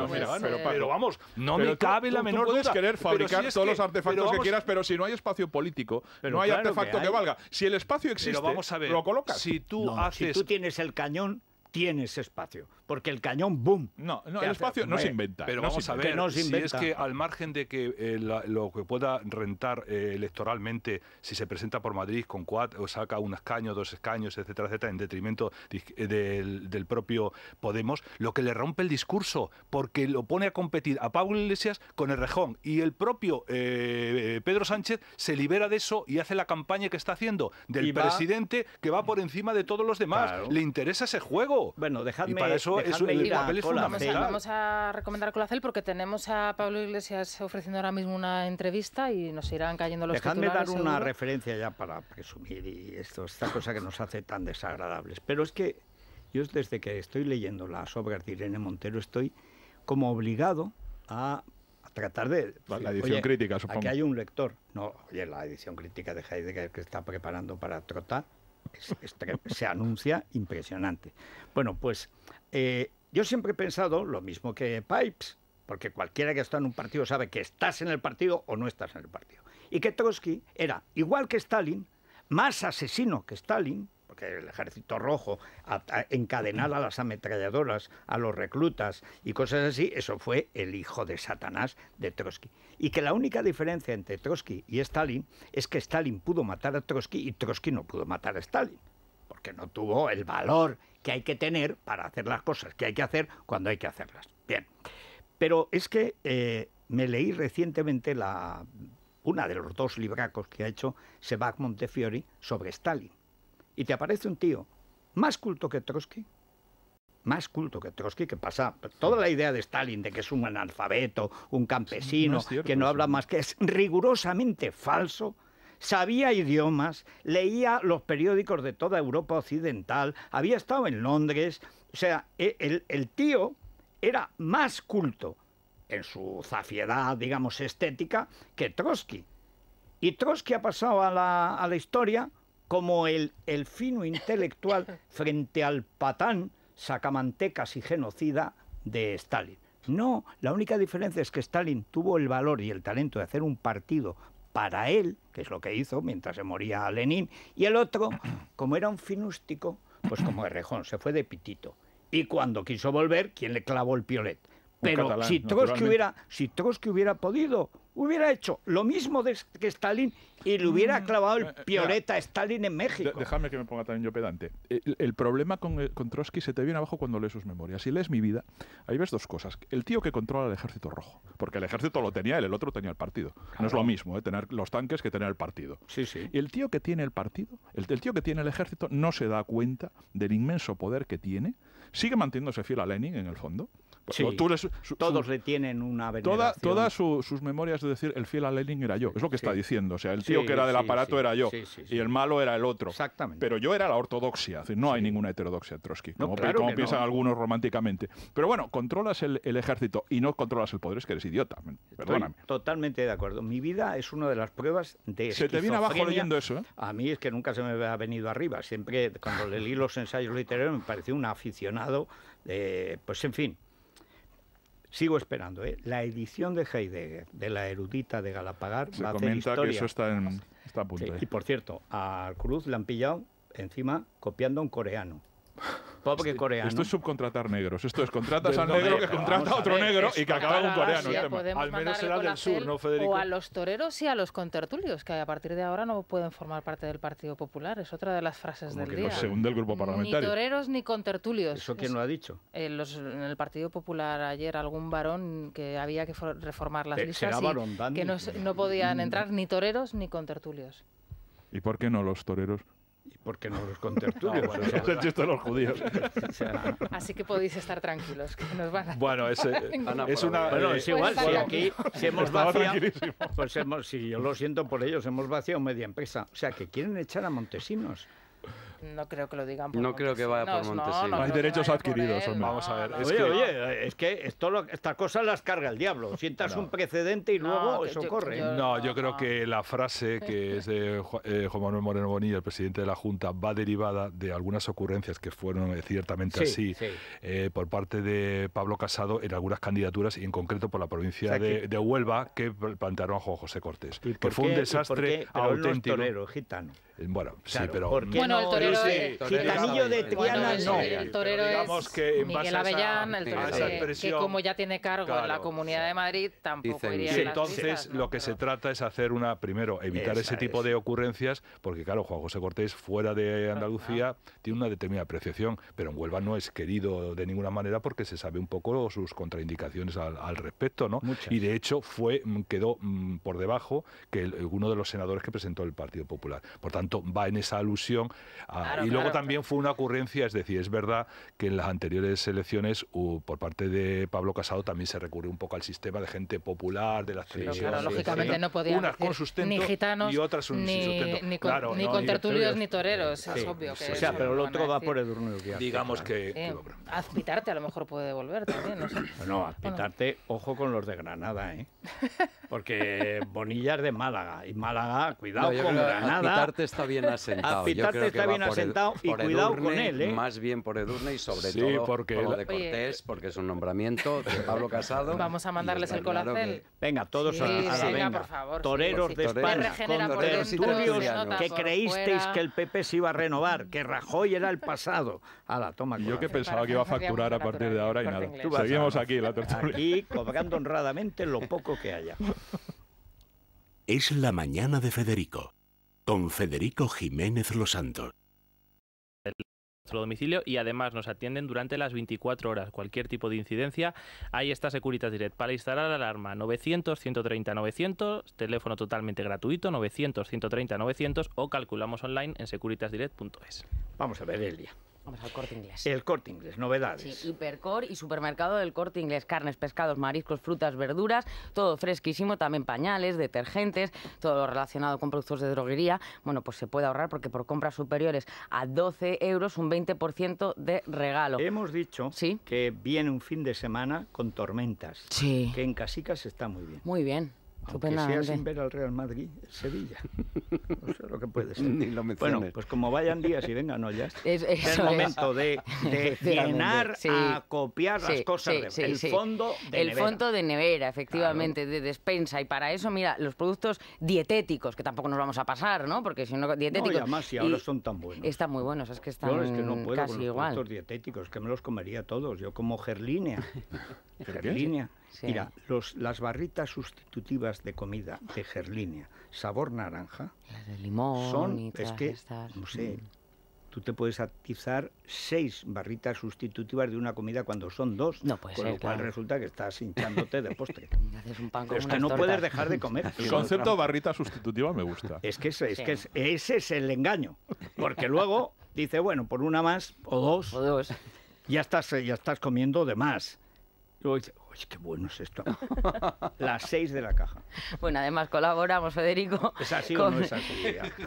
S4: pero, vamos, no me cabe la menor tú
S2: puedes querer fabricar todos los artefactos que quieras, pero si no hay espacio político, no hay que, que, valga. Si el espacio existe, Pero vamos a ver, lo colocas. Si tú, no, haces... si tú
S1: tienes el cañón ese espacio. Porque el cañón, ¡boom! No, no el espacio no se inventa. Pero vamos a ver si es que
S4: al margen de que eh, lo que pueda rentar eh, electoralmente, si se presenta por Madrid con cuatro, o saca un escaño, dos escaños, etcétera, etcétera, en detrimento eh, del, propio Podemos, lo que le rompe el discurso, porque lo pone a competir a Pablo Iglesias con el rejón. Y el propio Pedro Sánchez se libera de eso y hace la campaña que está haciendo del presidente que va por encima de todos los demás. Le interesa ese juego. Bueno, dejadme, y para eso, es un ir Vamos
S3: a, recomendar Colacel porque tenemos a Pablo Iglesias ofreciendo ahora mismo una entrevista y nos irán cayendo los Dejadme dar una
S1: referencia ya para presumir y esto, esta cosa que nos hace tan desagradables. Pero es que yo desde que estoy leyendo las obras de Irene Montero estoy como obligado a tratar de...
S2: La edición crítica, supongo. Aquí hay
S1: un lector. No, oye, la edición crítica de Heidegger que está preparando para trotar se anuncia impresionante. Bueno, pues eh, yo siempre he pensado lo mismo que Pipes, porque cualquiera que está en un partido sabe que estás en el partido o no estás en el partido. Y que Trotsky era, igual que Stalin, más asesino que Stalin, porque el ejército rojo encadenar a, las ametralladoras, a los reclutas y cosas así, eso fue el hijo de Satanás de Trotsky. Y que la única diferencia entre Trotsky y Stalin es que Stalin pudo matar a Trotsky y Trotsky no pudo matar a Stalin, porque no tuvo el valor que hay que tener para hacer las cosas que hay que hacer cuando hay que hacerlas. Bien, pero es que eh, me leí recientemente la una de los dos libracos que ha hecho Sebag Montefiori sobre Stalin y te aparece un tío más culto que Trotsky, más culto que Trotsky, que pasa toda la idea de Stalin de que es un analfabeto, un campesino, que no habla más que es rigurosamente falso. Sabía idiomas, leía los periódicos de toda Europa Occidental, había estado en Londres. O sea, e, el, tío era más culto en su zafiedad, digamos, estética, que Trotsky. Y Trotsky ha pasado a la historia como el, el fino intelectual frente al patán, sacamantecas y genocida de Stalin. No, la única diferencia es que Stalin tuvo el valor y el talento de hacer un partido para él, que es lo que hizo mientras se moría Lenin, y el otro, como era un finústico, pues como Errejón, se fue de pitito. Y cuando quiso volver, ¿quién le clavó el piolet? Pero si Trotsky hubiera, si Trotsky hubiera podido,
S2: hubiera hecho lo mismo de, que Stalin y le hubiera mm, clavado el eh, eh, pioleta a Stalin en México. déjame que me ponga también yo pedante. El, problema eh, con, Trotsky se te viene abajo cuando lees sus memorias. Si lees mi vida, ahí ves dos cosas. El tío que controla el ejército rojo, porque el ejército lo tenía él, el otro tenía el partido. No es lo mismo tener los tanques que tener el partido. Sí, sí. El tío que tiene el partido, el, el tío que tiene el ejército, no se da cuenta del inmenso poder que tiene. Sigue manteniéndose fiel a Lenin en el fondo. Pues,
S1: todos le tienen una veneración. Todas
S2: sus memorias de decir el fiel a Lenin era yo, es lo que está diciendo. O sea, el tío que era del aparato era yo y el malo era el otro. Exactamente. Pero yo era la ortodoxia, no hay ninguna heterodoxia Trotsky, como, piensan algunos románticamente. Pero bueno, controlas el, ejército y no controlas el poder, es que eres idiota. Perdóname.
S1: totalmente de acuerdo. Mi vida es una de las pruebas de Se te viene abajo leyendo eso, ¿eh? A mí es que nunca se me ha venido arriba. Siempre cuando leí los ensayos literarios me pareció un aficionado, eh, pues en fin, Sigo esperando. ¿eh? La edición de Heidegger, de la erudita de Galapagar, va a comenta que eso está,
S2: en, a punto. ¿eh? Y
S1: por cierto, a Cruz le han pillado encima copiando a un coreano. Esto es
S2: subcontratar negros. Esto es contratas al negro que contrata a otro negro y que acaba con coreano. Este al menos del sur, O a
S3: los toreros y a los contertulios, que a partir de ahora no pueden formar parte del Partido Popular. Es otra de las frases del día.
S1: grupo parlamentario. Ni toreros
S3: ni contertulios. ¿Eso quién lo ha dicho? Eh, en el Partido Popular ayer algún varón que había que reformar las eh, listas que no podían mm. entrar ni toreros ni contertulios.
S2: ¿Y por qué no los toreros? ¿Y por qué no los contertulios? Es bueno, el chiste de los judíos.
S3: Así que podéis estar tranquilos, que nos van a... Bueno, ese, es una... Bueno, es pues igual, si aquí si
S2: hemos vaciado...
S1: Pues hemos, si yo lo siento por ellos, hemos vaciado media empresa. O sea, que quieren echar a
S5: Montesinos.
S3: No creo que lo digan. Por no creo que vaya por Montesinos. No, hay derechos adquiridos, Vamos
S4: a ver. Es oye, que...
S1: oye, es que esto estas cosas las carga el diablo. Sientas un precedente y luego eso corre.
S4: no, yo creo que la frase que es de eh, Juan Manuel Moreno Bonilla, el presidente de la Junta, va derivada de algunas ocurrencias que fueron eh, ciertamente así eh, por parte de Pablo Casado en algunas candidaturas y en concreto por la provincia de, Huelva que plantearon a Juan José Cortés. Que fue un desastre auténtico. gitano. Eh, bueno, sí, pero. bueno, el torero es. El Digamos que Miguel
S3: Avellán, el torero que, como ya tiene cargo en la Comunidad de Madrid, tampoco iría a las Entonces,
S4: lo que se trata es hacer una. Primero, evitar ese tipo de ocurrencias, porque, claro, Juan José Cortés, fuera de Andalucía, tiene una determinada apreciación, pero en Huelva no es querido de ninguna manera porque se sabe un poco sus contraindicaciones al, respecto, ¿no? Y de hecho, fue quedó mm, por debajo que uno de los senadores que presentó el Partido Popular. Por tanto, va en esa alusión. y luego también fue una ocurrencia, es decir, es verdad que en las anteriores elecciones, por parte de Pablo Casado, también se recurrió un poco al sistema de gente popular, de las sí, lógicamente no podía
S3: Unas con sustento ni gitanos, y otras ni, sustento. Ni con, tertulios ni toreros, es obvio. Sí, o sea, pero el otro va por
S1: el Digamos que... que
S3: Azpitarte a lo mejor puede devolver también, no sé.
S1: Azpitarte, ojo con los de Granada, ¿eh? Porque Bonilla es de Málaga, y Málaga, cuidado con Granada, está bien asentado. Azpitarte está bien asentado y cuidado con él, ¿eh? Más bien por Edurne y sobre todo por de
S5: Cortés, porque es un nombramiento de Pablo Casado. Vamos a mandarles el colacel. Venga, todos a, la venga. toreros de España, que creísteis que el
S1: PP se iba a renovar, que Rajoy era el pasado. A la toma. Yo que pensaba que iba a facturar a partir de ahora y nada. Seguimos aquí la tertulia. Y cobrando honradamente lo poco que haya.
S5: Es la mañana de Federico. Con Federico Jiménez Los Santos. Nuestro
S6: domicilio y además nos atienden durante las 24 horas. Cualquier tipo de incidencia, ahí está Securitas Direct para instalar alarma 900-130-900, teléfono totalmente gratuito 900-130-900 o calculamos online en securitasdirect.es. Vamos a ver, el día. Vamos al corte inglés. El corte inglés, novedades.
S7: Sí, hipercor y supermercado del corte inglés. Carnes, pescados, mariscos, frutas, verduras, todo fresquísimo, también pañales, detergentes, todo lo relacionado con productos de droguería. Bueno, pues se puede ahorrar porque por compras superiores a 12 euros, un 20% de regalo. Hemos dicho
S1: que viene un fin de semana con tormentas. Sí. Que en Casicas está muy bien. Muy bien aunque pues sea sin ver al Real Madrid, Sevilla. No sé lo que puede ser. bueno, pues como vayan días y vengan ollas, es, el momento de, de llenar a copiar las cosas. de, el fondo de El fondo
S7: de nevera, efectivamente, de despensa. Y para eso, mira, los productos dietéticos, que tampoco nos vamos a pasar, ¿no? Porque si no, dietéticos... No, y además, si ahora son tan buenos. Están muy buenos, es que están es que no puedo casi con los igual.
S1: productos dietéticos, que me los comería todos. Yo como gerlínea. gerlínea. Mira, los, las barritas sustitutivas de comida de Gerlinia, sabor naranja, las de limón, son, es que, no sé, mm. tú te puedes atizar seis barritas sustitutivas de una comida cuando son dos, no puede con lo cual resulta que estás hinchándote de postre.
S2: Haces un pan con es que no puedes dejar de comer. El concepto de barrita sustitutiva me gusta. Es que, es, que
S1: ese es el engaño, porque luego dice, bueno, por una más o dos, ya estás ya estás comiendo de más. Luego Oye, qué bueno es esto! Las seis de la caja.
S7: Bueno, además colaboramos, Federico. con, o no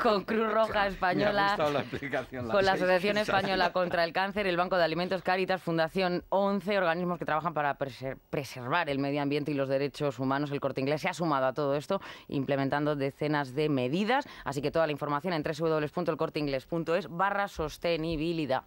S7: Con Cruz Roja Española. con la Asociación Española contra el Cáncer, el Banco de Alimentos Cáritas, Fundación 11, organismos que trabajan para preservar el medio ambiente y los derechos humanos. El Corte Inglés se ha sumado a todo esto, implementando decenas de medidas. Así que toda la información en www.elcorteingles.es barra sostenibilidad.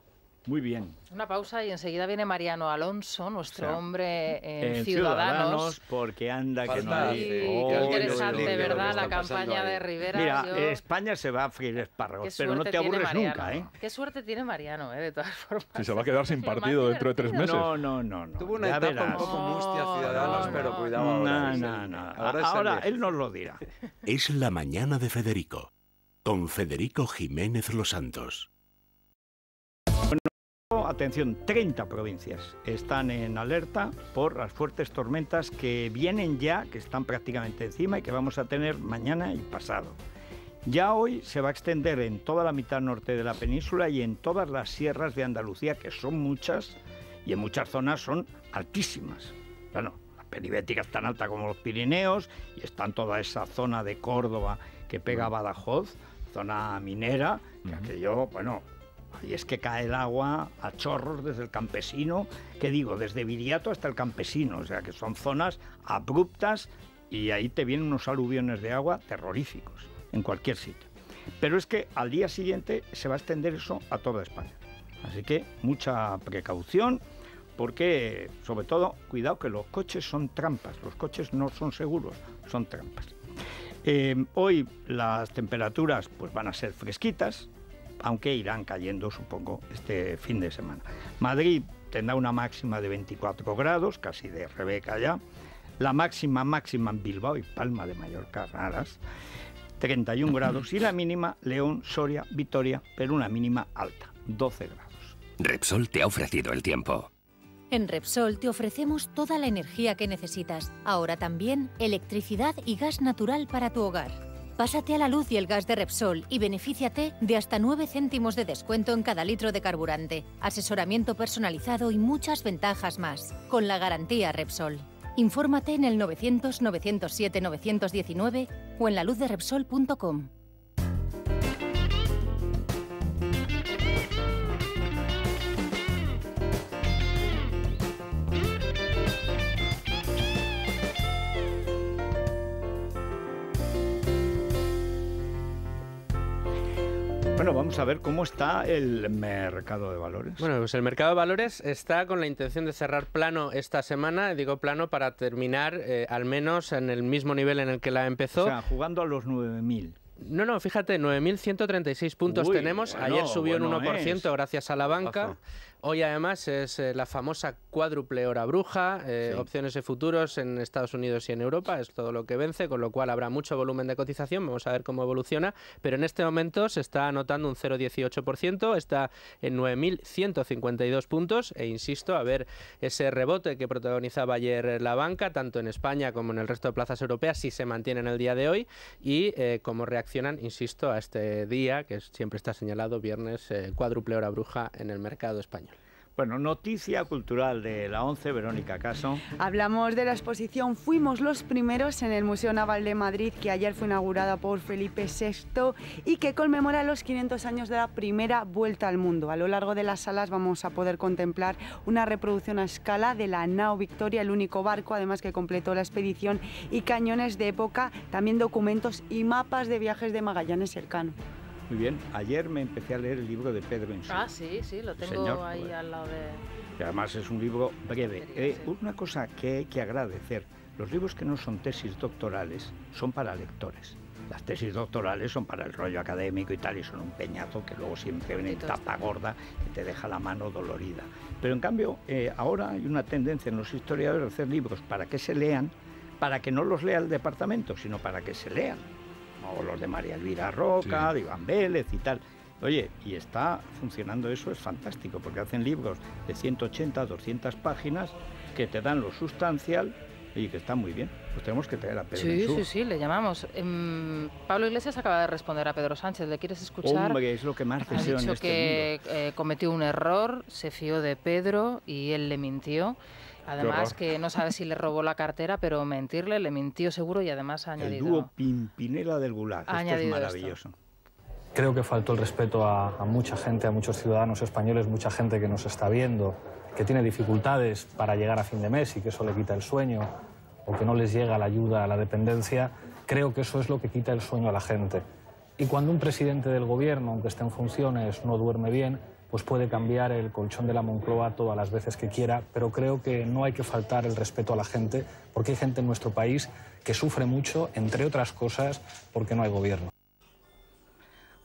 S7: Muy bien.
S3: Una pausa y enseguida viene Mariano Alonso, nuestro hombre en, Ciudadanos. Ciudadanos.
S1: Porque anda que no hay. Sí, qué interesante, ¿verdad? La campaña de Rivera. Mira, España se va a freír espárragos, pero no te
S3: aburres nunca, ¿eh? Qué suerte tiene Mariano, ¿eh? De todas formas.
S2: Si se va a quedar sin partido dentro de tres meses. No, no, no. no.
S5: Tuvo una ya etapa verás. un poco mustia Ciudadanos, pero cuidado no, ahora. No, no, Ahora,
S2: ahora
S1: él nos lo dirá.
S5: Es la mañana de Federico, con Federico Jiménez Los
S1: Santos atención, 30 provincias están en alerta por las fuertes tormentas que vienen ya, que están prácticamente encima y que vamos a tener mañana y pasado. Ya hoy se va a extender en toda la mitad norte de la península y en todas las sierras de Andalucía, que son muchas y en muchas zonas son altísimas. Bueno, la peribética es tan alta como los Pirineos y está en toda esa zona de Córdoba que pega Badajoz, zona minera, que aquello, bueno, y es que cae el agua a chorros desde el campesino, que digo, desde Viriato hasta el campesino, o sea que son zonas abruptas y ahí te vienen unos aluviones de agua terroríficos, en cualquier sitio. Pero es que al día siguiente se va a extender eso a toda España. Así que mucha precaución, porque sobre todo, cuidado que los coches son trampas, los coches no son seguros, son trampas. Eh, hoy las temperaturas pues, van a ser fresquitas, aunque irán cayendo, supongo, este fin de semana. Madrid tendrá una máxima de 24 grados, casi de Rebeca ya. La máxima máxima en Bilbao y Palma de Mallorca, raras. 31 grados y la mínima León, Soria, Vitoria, pero una mínima alta, 12 grados. Repsol te ha ofrecido el tiempo.
S7: En Repsol te ofrecemos toda la energía que necesitas, ahora también electricidad y gas natural para tu hogar. Pásate a la luz y el gas de Repsol y benefíciate de hasta 9 céntimos de descuento en cada litro de carburante, asesoramiento personalizado y muchas ventajas más, con la garantía Repsol. Infórmate en el 900-907-919 o en laluzderepsol.com.
S8: Bueno, vamos a ver cómo está el mercado de valores. Bueno, pues el mercado de valores está con la intención de cerrar plano esta semana, digo plano para terminar eh, al menos en el mismo nivel en el que la empezó. O sea, jugando a los 9000. No, no, fíjate, 9.136 puntos tenemos. Ayer subió un 1% gracias a la banca. Hoy además es eh, la famosa cuádruple hora bruja, eh, opciones de futuros en Estados Unidos y en Europa, es todo lo que vence, con lo cual habrá mucho volumen de cotización, vamos a ver cómo evoluciona, pero en este momento se está anotando un 0,18%, está en 9.152 puntos e insisto, a ver ese rebote que protagonizaba ayer la banca, tanto en España como en el resto de plazas europeas, si se mantiene en el día de hoy y eh, cómo reaccionan, insisto, a este día que siempre está señalado, viernes, cuádruple hora bruja en el mercado español. Bueno, noticia cultural de
S1: la 11, Verónica Caso.
S9: Hablamos de la exposición Fuimos los primeros en el Museo Naval de Madrid, que ayer fue inaugurada por Felipe VI y que conmemora los 500 años de la primera vuelta al mundo. A lo largo de las salas vamos a poder contemplar una reproducción a escala de la Nao Victoria, el único barco además que completó la expedición, y cañones de época, también documentos y mapas de viajes de Magallanes cercano.
S1: Muy bien, ayer me empecé a leer el libro de Pedro Insú. Ah,
S9: sí,
S3: sí, lo tengo ahí al lado de...
S1: Y además es un libro breve. Eh, una cosa que hay que agradecer, los libros que no son tesis doctorales son para lectores. Las tesis doctorales son para el rollo académico y tal, y son un peñazo que luego siempre viene tapa gorda y te deja la mano dolorida. Pero en cambio, eh, ahora hay una tendencia en los historiadores a hacer libros para que se lean, para que no los lea el departamento, sino para que se lean o los de María Elvira Roca, de Iván Vélez y tal. Oye, y está funcionando eso, es fantástico, porque hacen libros de 180, 200 páginas que te dan lo sustancial y que está muy bien. Pues tenemos que tener a Pedro. Sí, sí, sí,
S3: le llamamos. Em, Pablo Iglesias acaba de responder a Pedro Sánchez. ¿Le quieres escuchar?
S1: es lo que más ha dicho este que
S3: eh, cometió un error, se fió de Pedro y él le mintió. Además que no sabe si le robó la cartera, pero mentirle, le mintió seguro y además ha añadido... El dúo
S10: Pimpinela del Gulag,
S3: ha esto es maravilloso.
S10: Creo que faltó el respeto a, a mucha gente, a muchos ciudadanos españoles, mucha gente que nos está viendo, que tiene dificultades para llegar a fin de mes y que eso le quita el sueño, o que no les llega la ayuda, la dependencia, creo que eso es lo que quita el sueño a la gente. Y cuando un presidente del gobierno, aunque esté en funciones, no duerme bien, pues puede cambiar el colchón de la Moncloa todas las veces que quiera, pero creo que no hay que faltar el respeto a la gente, porque hay gente en nuestro país que sufre mucho, entre otras cosas, porque no hay gobierno.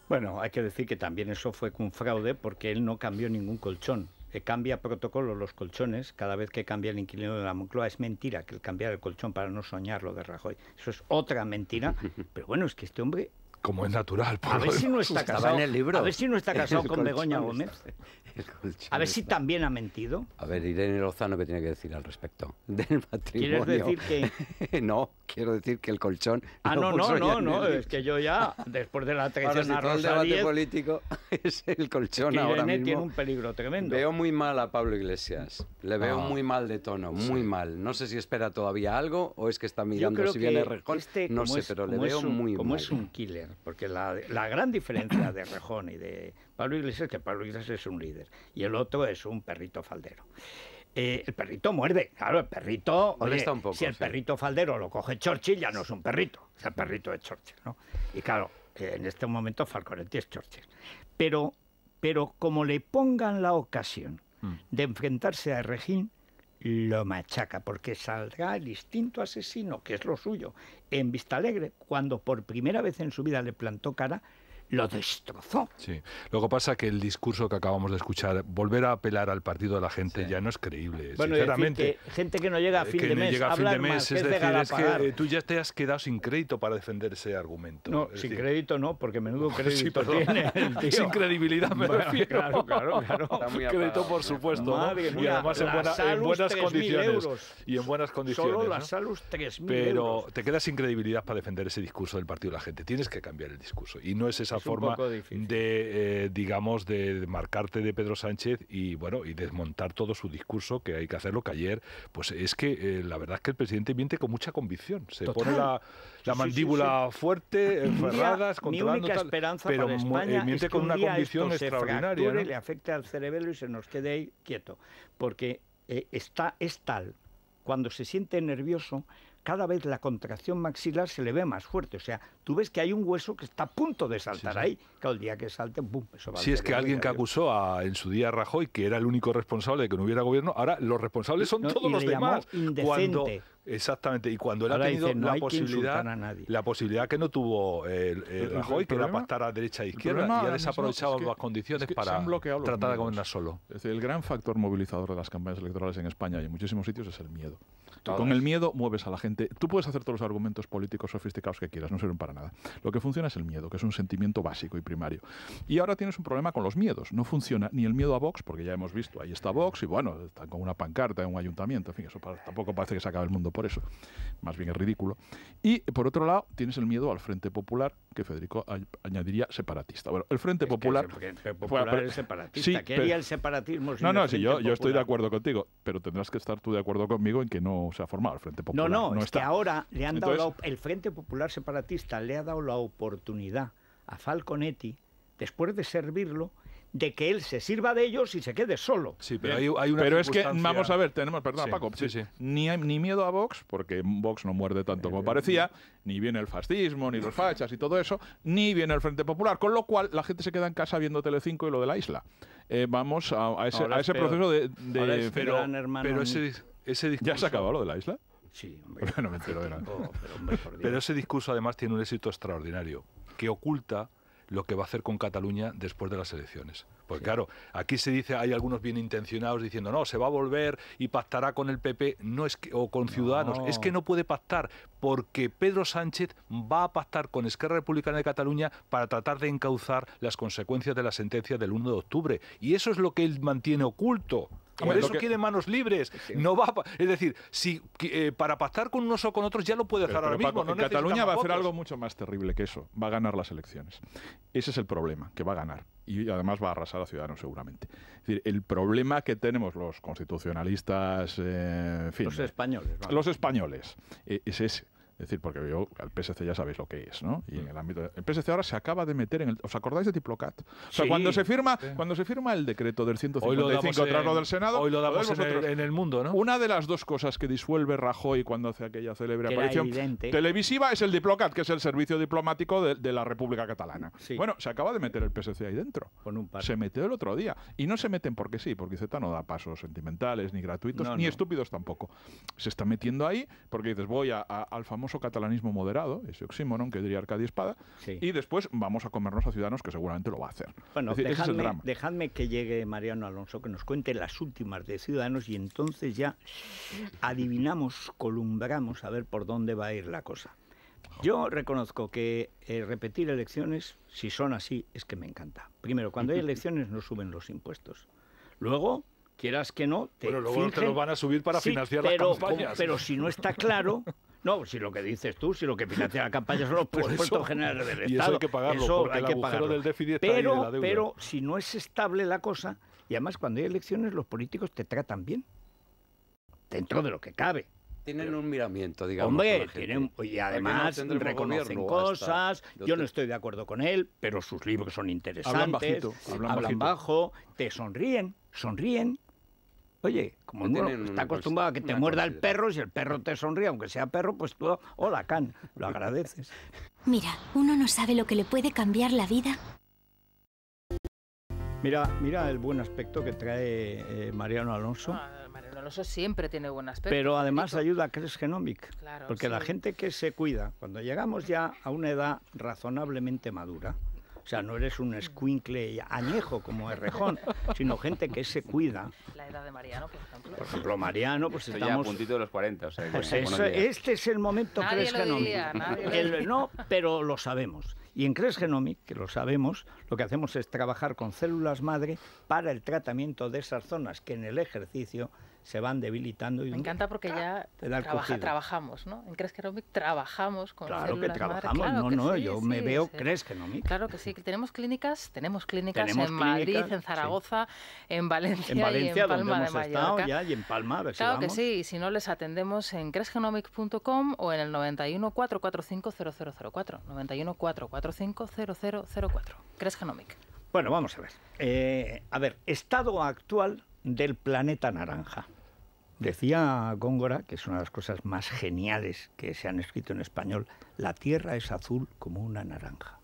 S1: Bueno, hay que decir que también eso fue un fraude porque él no cambió ningún colchón. Eh, cambia protocolo los colchones cada vez que cambia el inquilino de la Moncloa. Es mentira que el cambiar el colchón para no lo de Rajoy. Eso es otra mentira. Pero bueno, es que este hombre como es natural. A ver si no está casado. A ver si no está casado con Begoña Gómez. A ver si también ha mentido.
S5: A ver, Irene Lozano, ¿qué tiene que decir al respecto del matrimonio? ¿Quieres decir que.? no, quiero decir que el colchón. Ah, no, no, no, es
S1: que yo ya, después de la traición a el debate político
S5: es el colchón ahora mismo. tiene un peligro tremendo. Veo muy mal a Pablo Iglesias. Le veo ah. muy mal de tono, muy mal. No sé si espera todavía algo o es que está mirando si viene Rejón. Este no sé, pero le veo muy mal. Como es un killer porque la, gran diferencia de Rejón y de
S1: Pablo Iglesias es que Pablo Iglesias es un líder y el otro es un perrito faldero. Eh, el perrito muerde, claro, el perrito. si el perrito faldero lo coge Chorchi, ya no es un perrito, es el perrito de Churchill, ¿no? Y claro, eh, en este momento Falconetti es Churchill. Pero, pero como le pongan la ocasión mm. de enfrentarse a Regín, lo machaca, porque saldrá el instinto asesino, que es lo suyo. En Vistalegre, cuando por primera vez en su vida le plantó cara, lo destrozó.
S4: Sí. que pasa que el discurso que acabamos de escuchar, volver a apelar al partido de la gente, ya no es creíble. Bueno, sinceramente,
S1: que gente que no llega a eh, fin de mes. Llega a fin de mes es decir, es que
S4: eh, tú ya te has quedado sin crédito para defender ese argumento. No, sin crédito no, porque menudo crédito tiene. Sin
S6: credibilidad
S4: me refiero. Claro, claro, Sin Crédito, por supuesto. y además en, buenas condiciones. Y en buenas condiciones. Solo las
S1: salud tres 3.000 Pero
S4: te quedas sin credibilidad para defender ese discurso del partido de la gente. Tienes que cambiar el discurso. Y no es esa de, eh, digamos, de marcarte de Pedro Sánchez y, bueno, y desmontar todo su discurso, que hay que hacerlo, que ayer, pues es que eh, la verdad es que el presidente miente con mucha convicción. Se pone la, mandíbula fuerte, ferradas, controlando. esperanza pero para eh, España miente con una convicción extraordinaria. Le
S1: afecta al cerebelo y se nos quede ahí quieto, porque está, es tal. Cuando se siente nervioso, cada vez la contracción maxilar se le ve más fuerte. O sea, tú ves que hay un hueso que está a punto de saltar ahí, que al día que salte, pum, Eso va es que alguien que
S4: acusó a, en su día a Rajoy, que era el único responsable de que no hubiera gobierno, ahora los responsables son todos los demás. exactamente, y cuando él ha tenido la, posibilidad, la posibilidad que no tuvo eh, el, eh, Rajoy, que era pactar a derecha e izquierda, y ha desaprovechado las condiciones para tratar de gobernar
S2: solo. el gran factor movilizador de las campañas electorales en España y en muchísimos sitios es el miedo con el miedo mueves a la gente. Tú puedes hacer todos los argumentos políticos sofisticados que quieras, no sirven para nada. Lo que funciona es el miedo, que es un sentimiento básico y primario. Y ahora tienes un problema con los miedos. No funciona ni el miedo a Vox, porque ya hemos visto, ahí está Vox y bueno, están con una pancarta en un ayuntamiento. En fin, eso tampoco parece que se acabe el mundo por eso. Más bien es ridículo. Y por otro lado, tienes el miedo al Frente Popular, que Federico añadiría separatista. Bueno, el Frente Popular. el fue, separatista. Sí, el
S1: separatismo? no, no, sí, yo, yo estoy de
S2: acuerdo contigo, pero tendrás que estar tú de acuerdo conmigo en que no se ha formado el Frente Popular. No, no, no es que
S1: ahora le han dado el Frente Popular Separatista le ha dado la oportunidad a Falconetti, después de servirlo, de que él se sirva de ellos y se quede solo. Sí, pero, hay, hay pero es que, vamos a ver, tenemos, perdón, Paco,
S2: Ni, ni miedo a Vox, porque Vox no muerde tanto como parecía, ni viene el fascismo, ni los fachas y todo eso, ni viene el Frente Popular, con lo cual la gente se queda en casa viendo Telecinco y lo de la isla. Eh, vamos a, ese, proceso de... pero, pero
S4: ¿Ya se acabó lo de la isla? Sí, hombre. me pero, ese discurso además tiene un éxito extraordinario, que oculta lo que va a hacer con Cataluña después de las elecciones. Porque claro, aquí se dice, hay algunos bien intencionados diciendo, no, se va a volver y pactará con el PP no es que, o con Ciudadanos. Es que no puede pactar porque Pedro Sánchez va a pactar con Esquerra Republicana de Cataluña para tratar de encauzar las consecuencias de la sentencia del 1 de octubre. Y eso es lo que él mantiene oculto. Por eso que... quiere manos libres. No va, es decir, si eh, para pactar con unos o con otros ya lo puede dejar ahora mismo. Cataluña va a hacer algo
S2: mucho más terrible que eso. Va a ganar las elecciones. Ese es el problema, que va a ganar. Y además va a arrasar a Ciudadanos seguramente. Es decir, el problema que tenemos los constitucionalistas, eh, los españoles, los españoles, eh, Ese es ese decir, porque yo, el PSC ya sabéis lo que es, ¿no? Y en mm. el ámbito. el PSC ahora se acaba de meter en el. ¿Os acordáis de Diplocat? O sea, cuando, se firma, cuando se firma el decreto del 155 tras lo del Senado. Hoy lo damos en el, mundo, ¿no? Una de las dos cosas que disuelve Rajoy cuando hace aquella célebre aparición televisiva es el Diplocat, que es el servicio diplomático de, la República Catalana. Bueno, se acaba de meter el PSC ahí dentro. Se metió el otro día. Y no se meten porque sí, porque Z no da pasos sentimentales, ni gratuitos, ni estúpidos tampoco. Se está metiendo ahí porque dices, voy al famoso catalanismo moderado, ese oxímoron que diría Arcadi Espada, y después vamos a comernos a Ciudadanos, que seguramente lo va a hacer. Bueno, dejadme,
S1: que llegue Mariano Alonso, que nos cuente las últimas de Ciudadanos y entonces ya adivinamos, columbramos a ver por dónde va a ir la cosa. Yo reconozco que eh, repetir elecciones, si son así, es que me encanta. Primero, cuando hay elecciones no suben los impuestos. Luego, quieras que no, te, bueno, luego te lo van a subir para financiar las campañas. pero si no está claro, No, si lo que dices tú, si lo que financia la campaña son los presupuestos generales del Estado. eso hay que pagarlo, eso del déficit pero, la Pero si no es estable la cosa, y además cuando hay elecciones los políticos te tratan bien, dentro de lo que cabe.
S5: Tienen un miramiento, digamos. Hombre, tienen, y además
S1: reconocen cosas. yo no estoy de acuerdo con él, pero sus libros son interesantes. Hablan, bajito, hablan bajo, te sonríen, sonríen Oye, como pues uno está acostumbrado a que te muerda el perro, si el perro te sonríe, aunque sea perro, pues tú, hola, can, lo agradeces.
S7: Mira, uno no sabe lo que le puede cambiar la vida.
S1: Mira, mira el buen aspecto que trae eh, Mariano Alonso. Ah,
S3: Mariano Alonso siempre tiene buen aspecto. Pero
S1: además ayuda a Cres Genomic. porque la gente que se cuida, cuando llegamos ya a una edad razonablemente madura, o sea, no eres un escuincle añejo como Errejón, sino gente que se cuida.
S3: La edad de Mariano, por ejemplo.
S1: Por ejemplo, Mariano, pues estamos...
S11: de los 40, pues este
S1: es el momento Cres no, pero lo sabemos. Y en Cres Genomic, que lo sabemos, lo que hacemos es trabajar con células madre para el tratamiento de esas zonas que en el ejercicio se van debilitando. Y Me
S3: encanta porque ¡ah! ya trabajamos, ¿no? En Cresgenomic trabajamos con claro que trabajamos, no, no, yo me veo
S1: Cresgenomic.
S3: Claro que sí, que tenemos clínicas, tenemos clínicas en Madrid, en Zaragoza, en Valencia, en en Palma hemos de estado Mallorca. ya y
S1: en Palma, Claro que sí,
S3: y si no les atendemos en cresgenomic.com o en el 91 445 0004, 91 Cresgenomic.
S1: Bueno, vamos a ver. Eh, a ver, estado actual del planeta naranja. Decía Góngora, que es una de las cosas más geniales que se han escrito en español, la tierra es azul como una naranja.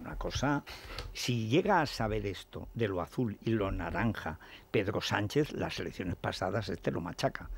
S1: Una cosa, si llega a saber esto de lo azul y lo naranja, Pedro Sánchez las elecciones pasadas este lo machaca.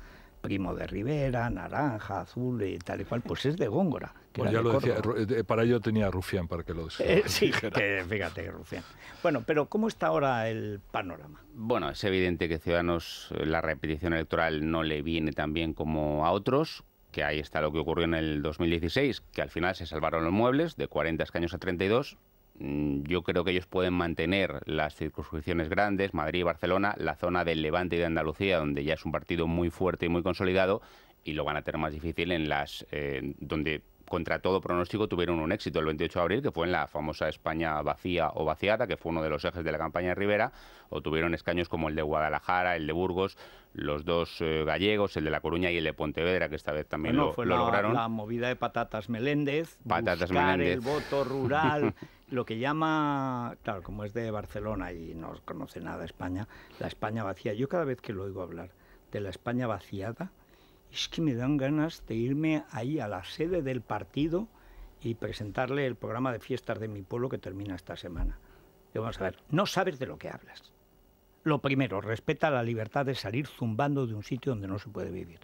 S1: Primo de Rivera, Naranja, Azul y eh, tal y cual, pues es de Góngora.
S4: Pues ya lo decía, eh, para ello tenía Rufián para que lo eh, Sí,
S1: que, fíjate, Rufián. Bueno, pero ¿cómo está ahora el panorama?
S11: Bueno, es evidente que Ciudadanos eh, la repetición electoral no le viene tan bien como a otros, que ahí está lo que ocurrió en el 2016, que al final se salvaron los muebles de 40 escaños a 32, Mm, yo creo que ellos pueden mantener las circunscripciones grandes, Madrid y Barcelona, la zona del Levante y de Andalucía, donde ya es un partido muy fuerte y muy consolidado, y lo van a tener más difícil en las eh, donde contra todo pronóstico tuvieron un éxito el 28 de abril, que fue en la famosa España vacía o vaciada, que fue uno de los ejes de la campaña de Rivera, o tuvieron escaños como el de Guadalajara, el de Burgos, los dos eh, gallegos, el de La Coruña y el de Pontevedra, que esta vez también lo, lograron. La
S1: movida de patatas Meléndez, patatas buscar el voto rural lo que llama, claro, como es de Barcelona y no conoce nada España, la España vacía. Yo cada vez que lo oigo hablar de la España vaciada, es que me dan ganas de irme ahí a la sede del partido y presentarle el programa de fiestas de mi pueblo que termina esta semana. Y vamos a ver, no sabes de lo que hablas. Lo primero, respeta la libertad de salir zumbando de un sitio donde no se puede vivir.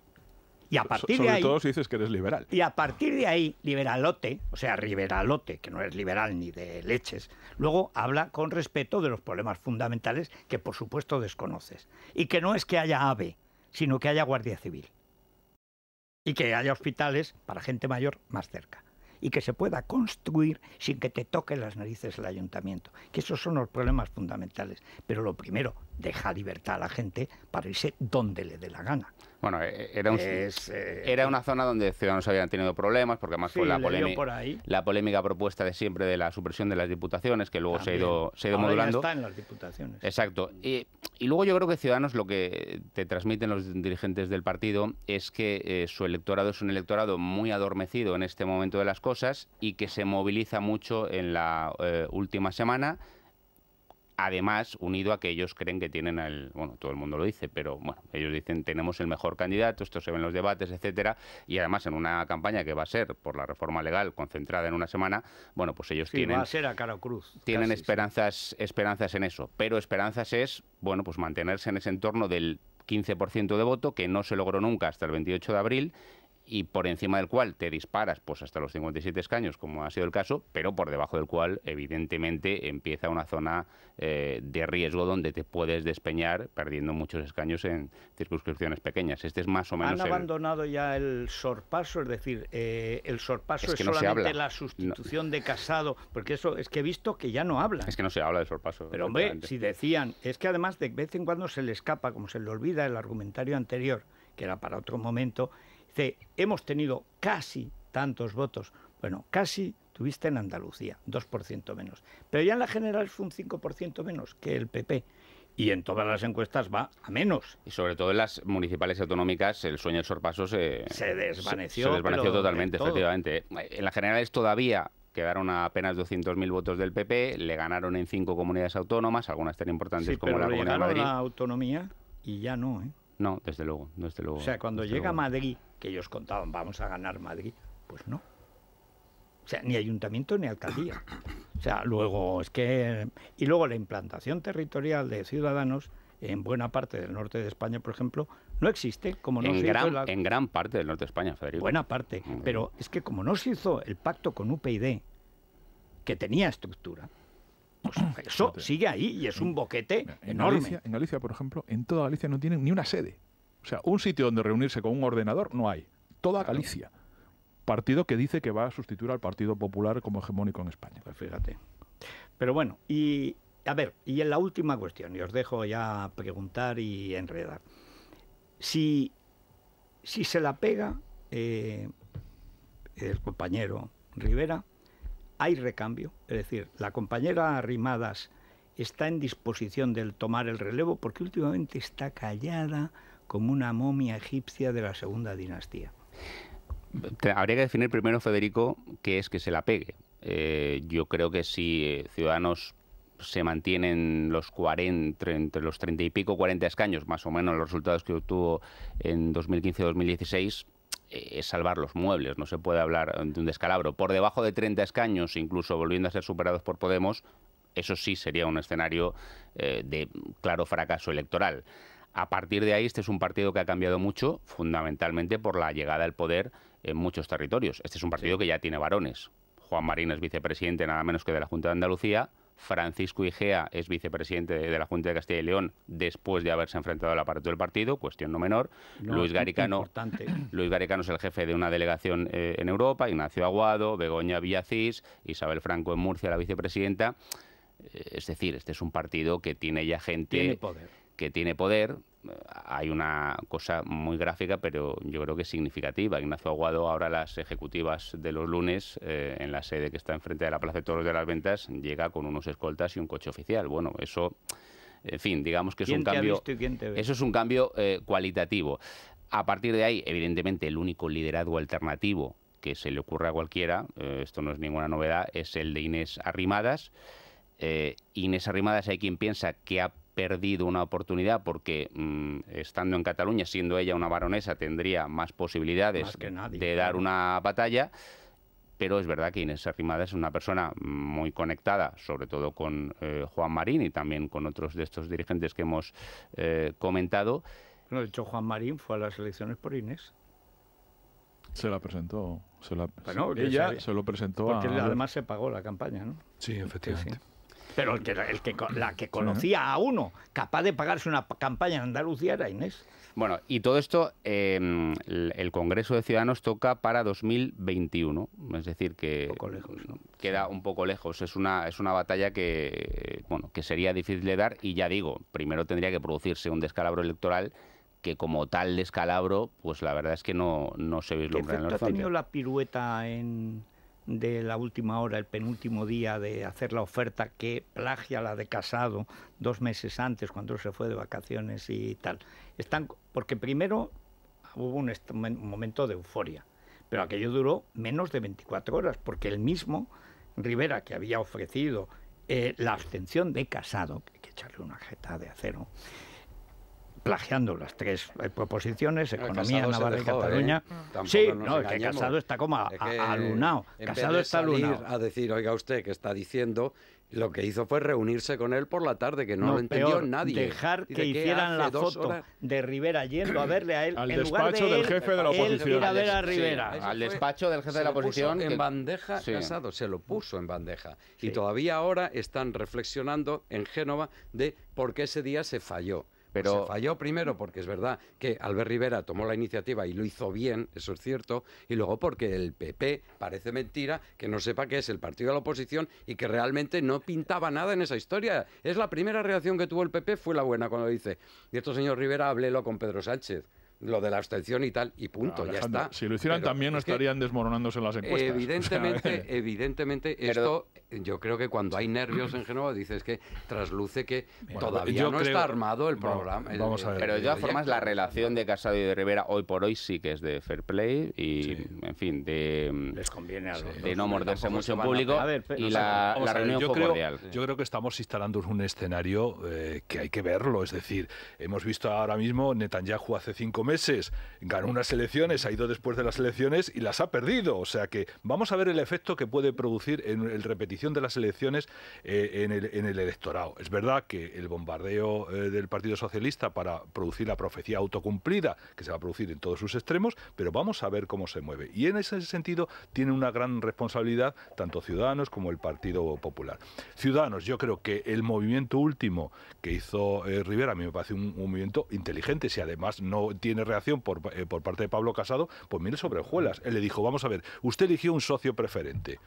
S2: Y a partir sobre de ahí, todo si dices que eres liberal.
S1: Y a partir de ahí, liberalote, o sea, liberalote, que no es liberal ni de leches, luego habla con respeto de los problemas fundamentales que por supuesto desconoces. Y que no es que haya AVE, sino que haya Guardia Civil. Y que haya hospitales para gente mayor más cerca. Y que se pueda construir sin que te toque las narices el ayuntamiento. Que esos son los problemas fundamentales. Pero lo primero, deja libertad a la gente para irse donde le dé la gana.
S11: Bueno, e, e, eh, era, una zona donde ciudadanos habían tenido problemas, porque además con la, polémica, la polémica propuesta de siempre de la supresión de las diputaciones, que luego se ha ido, se ha ido modulando. Ya está en
S1: las diputaciones.
S11: Exacto. Y, luego yo creo que Ciudadanos lo que te transmiten los dirigentes del partido es que eh, su electorado es un electorado muy adormecido en este momento de las cosas y que se moviliza mucho en la eh, última semana Además, unido a que ellos creen que tienen el, bueno, todo el mundo lo dice, pero bueno, ellos dicen tenemos el mejor candidato, esto se ve en los debates, etcétera, y además en una campaña que va a ser por la reforma legal concentrada en una semana, bueno, pues ellos tienen va a ser
S1: a cruz.
S11: Tienen esperanzas esperanzas en eso, pero esperanzas es, bueno, pues mantenerse en ese entorno del 15% de voto que no se logró nunca hasta el 28 de abril y por encima del cual te disparas pues hasta los 57 escaños, como ha sido el caso, pero por debajo del cual evidentemente empieza una zona eh, de riesgo donde te puedes despeñar perdiendo muchos escaños en circunscripciones pequeñas. Este es más o menos... Han
S1: abandonado ya el sorpaso, es decir, eh, el sorpaso es, solamente la sustitución de Casado, porque eso es que he visto que ya no habla.
S11: Es que no se habla de sorpaso.
S1: Pero hombre, si decían, es que además de vez en cuando se le escapa, como se le olvida el argumentario anterior, que era para otro momento, hemos tenido casi tantos votos. Bueno, casi tuviste en Andalucía, 2% menos. Pero ya en la general fue un 5%
S11: menos que el PP y en todas las encuestas va a menos. Y sobre todo en las municipales autonómicas, el sueño del sorpaso se, desvaneció. Se, desvaneció totalmente, efectivamente. En general generales todavía quedaron a apenas 200.000 votos del PP, le ganaron en cinco comunidades autónomas, algunas tan importantes como la Comunidad de Madrid. la
S1: autonomía y ya no, ¿eh?
S11: No, desde luego, desde luego. O sea, cuando llega
S1: Madrid, que ellos contaban, vamos a ganar Madrid, pues no. O sea, ni ayuntamiento ni alcaldía. O sea, luego es que... Y luego la implantación territorial de ciudadanos en buena parte del norte de España, por ejemplo, no
S11: existe. Como no en, gran, en gran parte del norte de España, Federico. Buena parte. Pero es que
S1: como no se hizo el pacto con UPyD, que tenía estructura, pues eso sigue ahí y es un boquete en enorme. Galicia, en
S2: Galicia, por ejemplo, en toda Galicia no tienen ni una sede. O sea, un sitio donde reunirse con un ordenador no hay. Toda Galicia. Partido que dice que va a sustituir al Partido Popular como hegemónico en España. Pues fíjate. Pero bueno, y a
S1: ver, y en la última cuestión, y os dejo ya preguntar y enredar. Si, si se la pega eh, el compañero Rivera, hay recambio, es decir, la compañera Rimadas está en disposición del tomar el relevo porque últimamente está callada como una momia egipcia de la segunda dinastía.
S11: Habría que definir primero, Federico, qué es que se la pegue. Eh, yo creo que si eh, Ciudadanos se mantienen los 40, entre los 30 y pico, 40 escaños, más o menos los resultados que obtuvo en 2015-2016, eh, es salvar los muebles, no se puede hablar de un descalabro. Por debajo de 30 escaños, incluso volviendo a ser superados por Podemos, eso sí sería un escenario eh, de claro fracaso electoral. A partir de ahí, este es un partido que ha cambiado mucho, fundamentalmente por la llegada al poder en muchos territorios. Este es un partido que ya tiene varones. Juan Marín es vicepresidente nada menos que de la Junta de Andalucía, Francisco Igea es vicepresidente de la Junta de Castilla y León después de haberse enfrentado al aparato del partido, cuestión no menor. Luis, Garicano, Luis Garicano es el jefe de una delegación eh, en Europa, Ignacio Aguado, Begoña Villacís, Isabel Franco en Murcia, la vicepresidenta. Eh, es decir, este es un partido que tiene ya gente... Que tiene poder, hay una cosa muy gráfica, pero yo creo que es significativa. Ignacio Aguado, ahora las ejecutivas de los lunes, eh, en la sede que está enfrente de la Plaza de Toros de las Ventas, llega con unos escoltas y un coche oficial. Bueno, eso, en fin, digamos que es un cambio. Eso es un cambio eh, cualitativo. A partir de ahí, evidentemente, el único liderazgo alternativo que se le ocurre a cualquiera, eh, esto no es ninguna novedad, es el de Inés Arrimadas. Inés Arrimadas hay quien piensa que ha perdido una oportunidad porque mm, estando en Cataluña, siendo ella una baronesa, tendría más posibilidades de dar una batalla pero es verdad que Inés Arrimadas es una persona muy conectada, sobre todo con eh, Juan Marín y también con otros de estos dirigentes que hemos eh, comentado. Bueno, de hecho, Juan Marín
S1: fue a las elecciones por Inés.
S2: Se la presentó. Se bueno, ella se, lo presentó porque además
S1: se pagó la campaña, ¿no?
S2: Sí, efectivamente.
S1: Pero el que, la que conocía a uno, capaz de pagarse una campaña en Andalucía, era Inés.
S2: Bueno, y todo
S11: esto, em, el, Congreso de Ciudadanos toca para 2021, es decir, que queda un poco lejos. Es una, es una batalla que, bueno, que sería difícil de dar y ya digo, primero tendría que producirse un descalabro electoral que como tal descalabro, pues la verdad es que no, no se vislumbra ¿Qué
S1: la pirueta en, de la última hora, el penúltimo día de hacer la oferta que plagia la de Casado dos meses antes, cuando se fue de vacaciones y tal. Están, porque primero hubo un, momento de euforia, pero aquello duró menos de 24 horas, porque el mismo Rivera que había ofrecido eh, la abstención de Casado, hay que echarle una jeta de acero, plagiando las tres eh, proposiciones, economía, naval y ¿eh? Cataluña. Sí, no, es que Casado está
S5: como alunado. Casado está alunado. A decir, oiga usted, que está diciendo lo que hizo fue reunirse con él por la tarde, que no, lo entendió nadie. Dejar que, hicieran la foto
S1: de Rivera yendo a verle a él. Al despacho del jefe de la oposición. a Rivera. al despacho del jefe de la oposición. en
S5: bandeja Casado, se lo puso en bandeja. Y todavía ahora están reflexionando en Génova de por qué ese día se falló. Pues Pero se falló primero porque es verdad que Albert Rivera tomó la iniciativa y lo hizo bien, eso es cierto, y luego porque el PP parece mentira que no sepa que es el partido de la oposición y que realmente no pintaba nada en esa historia. Es la primera reacción que tuvo el PP fue la buena cuando dice, y esto señor Rivera háblelo con Pedro Sánchez lo de la abstención y tal, y punto, ya está. Si lo hicieran también estarían
S2: desmoronándose las encuestas. Evidentemente,
S5: evidentemente, esto, yo creo que cuando hay nervios en Génova, dices que trasluce que todavía no está armado el programa. pero de todas formas, la relación de Casado
S11: y de Rivera hoy por hoy sí que es de fair play y, en fin, de... Les
S4: conviene De no morderse mucho en público y la, reunión yo fue creo, Yo creo que estamos instalando un escenario eh, que hay que verlo, es decir, hemos visto ahora mismo Netanyahu hace cinco meses ganó unas elecciones, ha ido después de las elecciones y las ha perdido. O sea que vamos a ver el efecto que puede producir en, el repetición de las elecciones eh, en, el, electorado. Es verdad que el bombardeo eh, del Partido Socialista para producir la profecía autocumplida, que se va a producir en todos sus extremos, pero vamos a ver cómo se mueve. Y en ese sentido tiene una gran responsabilidad tanto Ciudadanos como el Partido Popular. Ciudadanos, yo creo que el movimiento último que hizo eh, Rivera a mí me parece un, un movimiento inteligente, si además no tiene tiene reacción eh, por, parte de Pablo Casado, pues mire sobre Él le dijo, vamos a ver, usted eligió un socio preferente,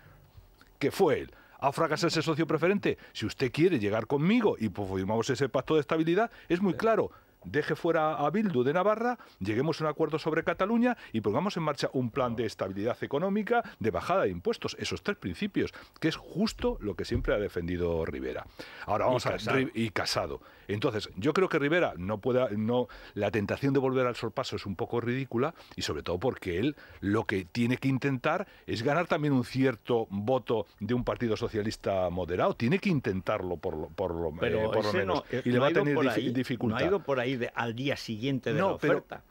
S4: que fue él. ¿Ha fracasado ese socio preferente? Si usted quiere llegar conmigo y pues, firmamos ese pacto de estabilidad, es muy claro deje fuera a Bildu de Navarra, lleguemos a un acuerdo sobre Cataluña y pongamos en marcha un plan de estabilidad económica, de bajada de impuestos, esos tres principios, que es justo lo que siempre ha defendido Rivera. Ahora vamos a casado. y casado. Entonces, yo creo que Rivera no pueda no la tentación de volver al sorpaso es un poco ridícula y sobre todo porque él lo que tiene que intentar es ganar también un cierto voto de un partido socialista moderado, tiene que intentarlo por lo, por eh, menos eh, y le va a tener dificultad.
S1: por ahí al día siguiente de la oferta.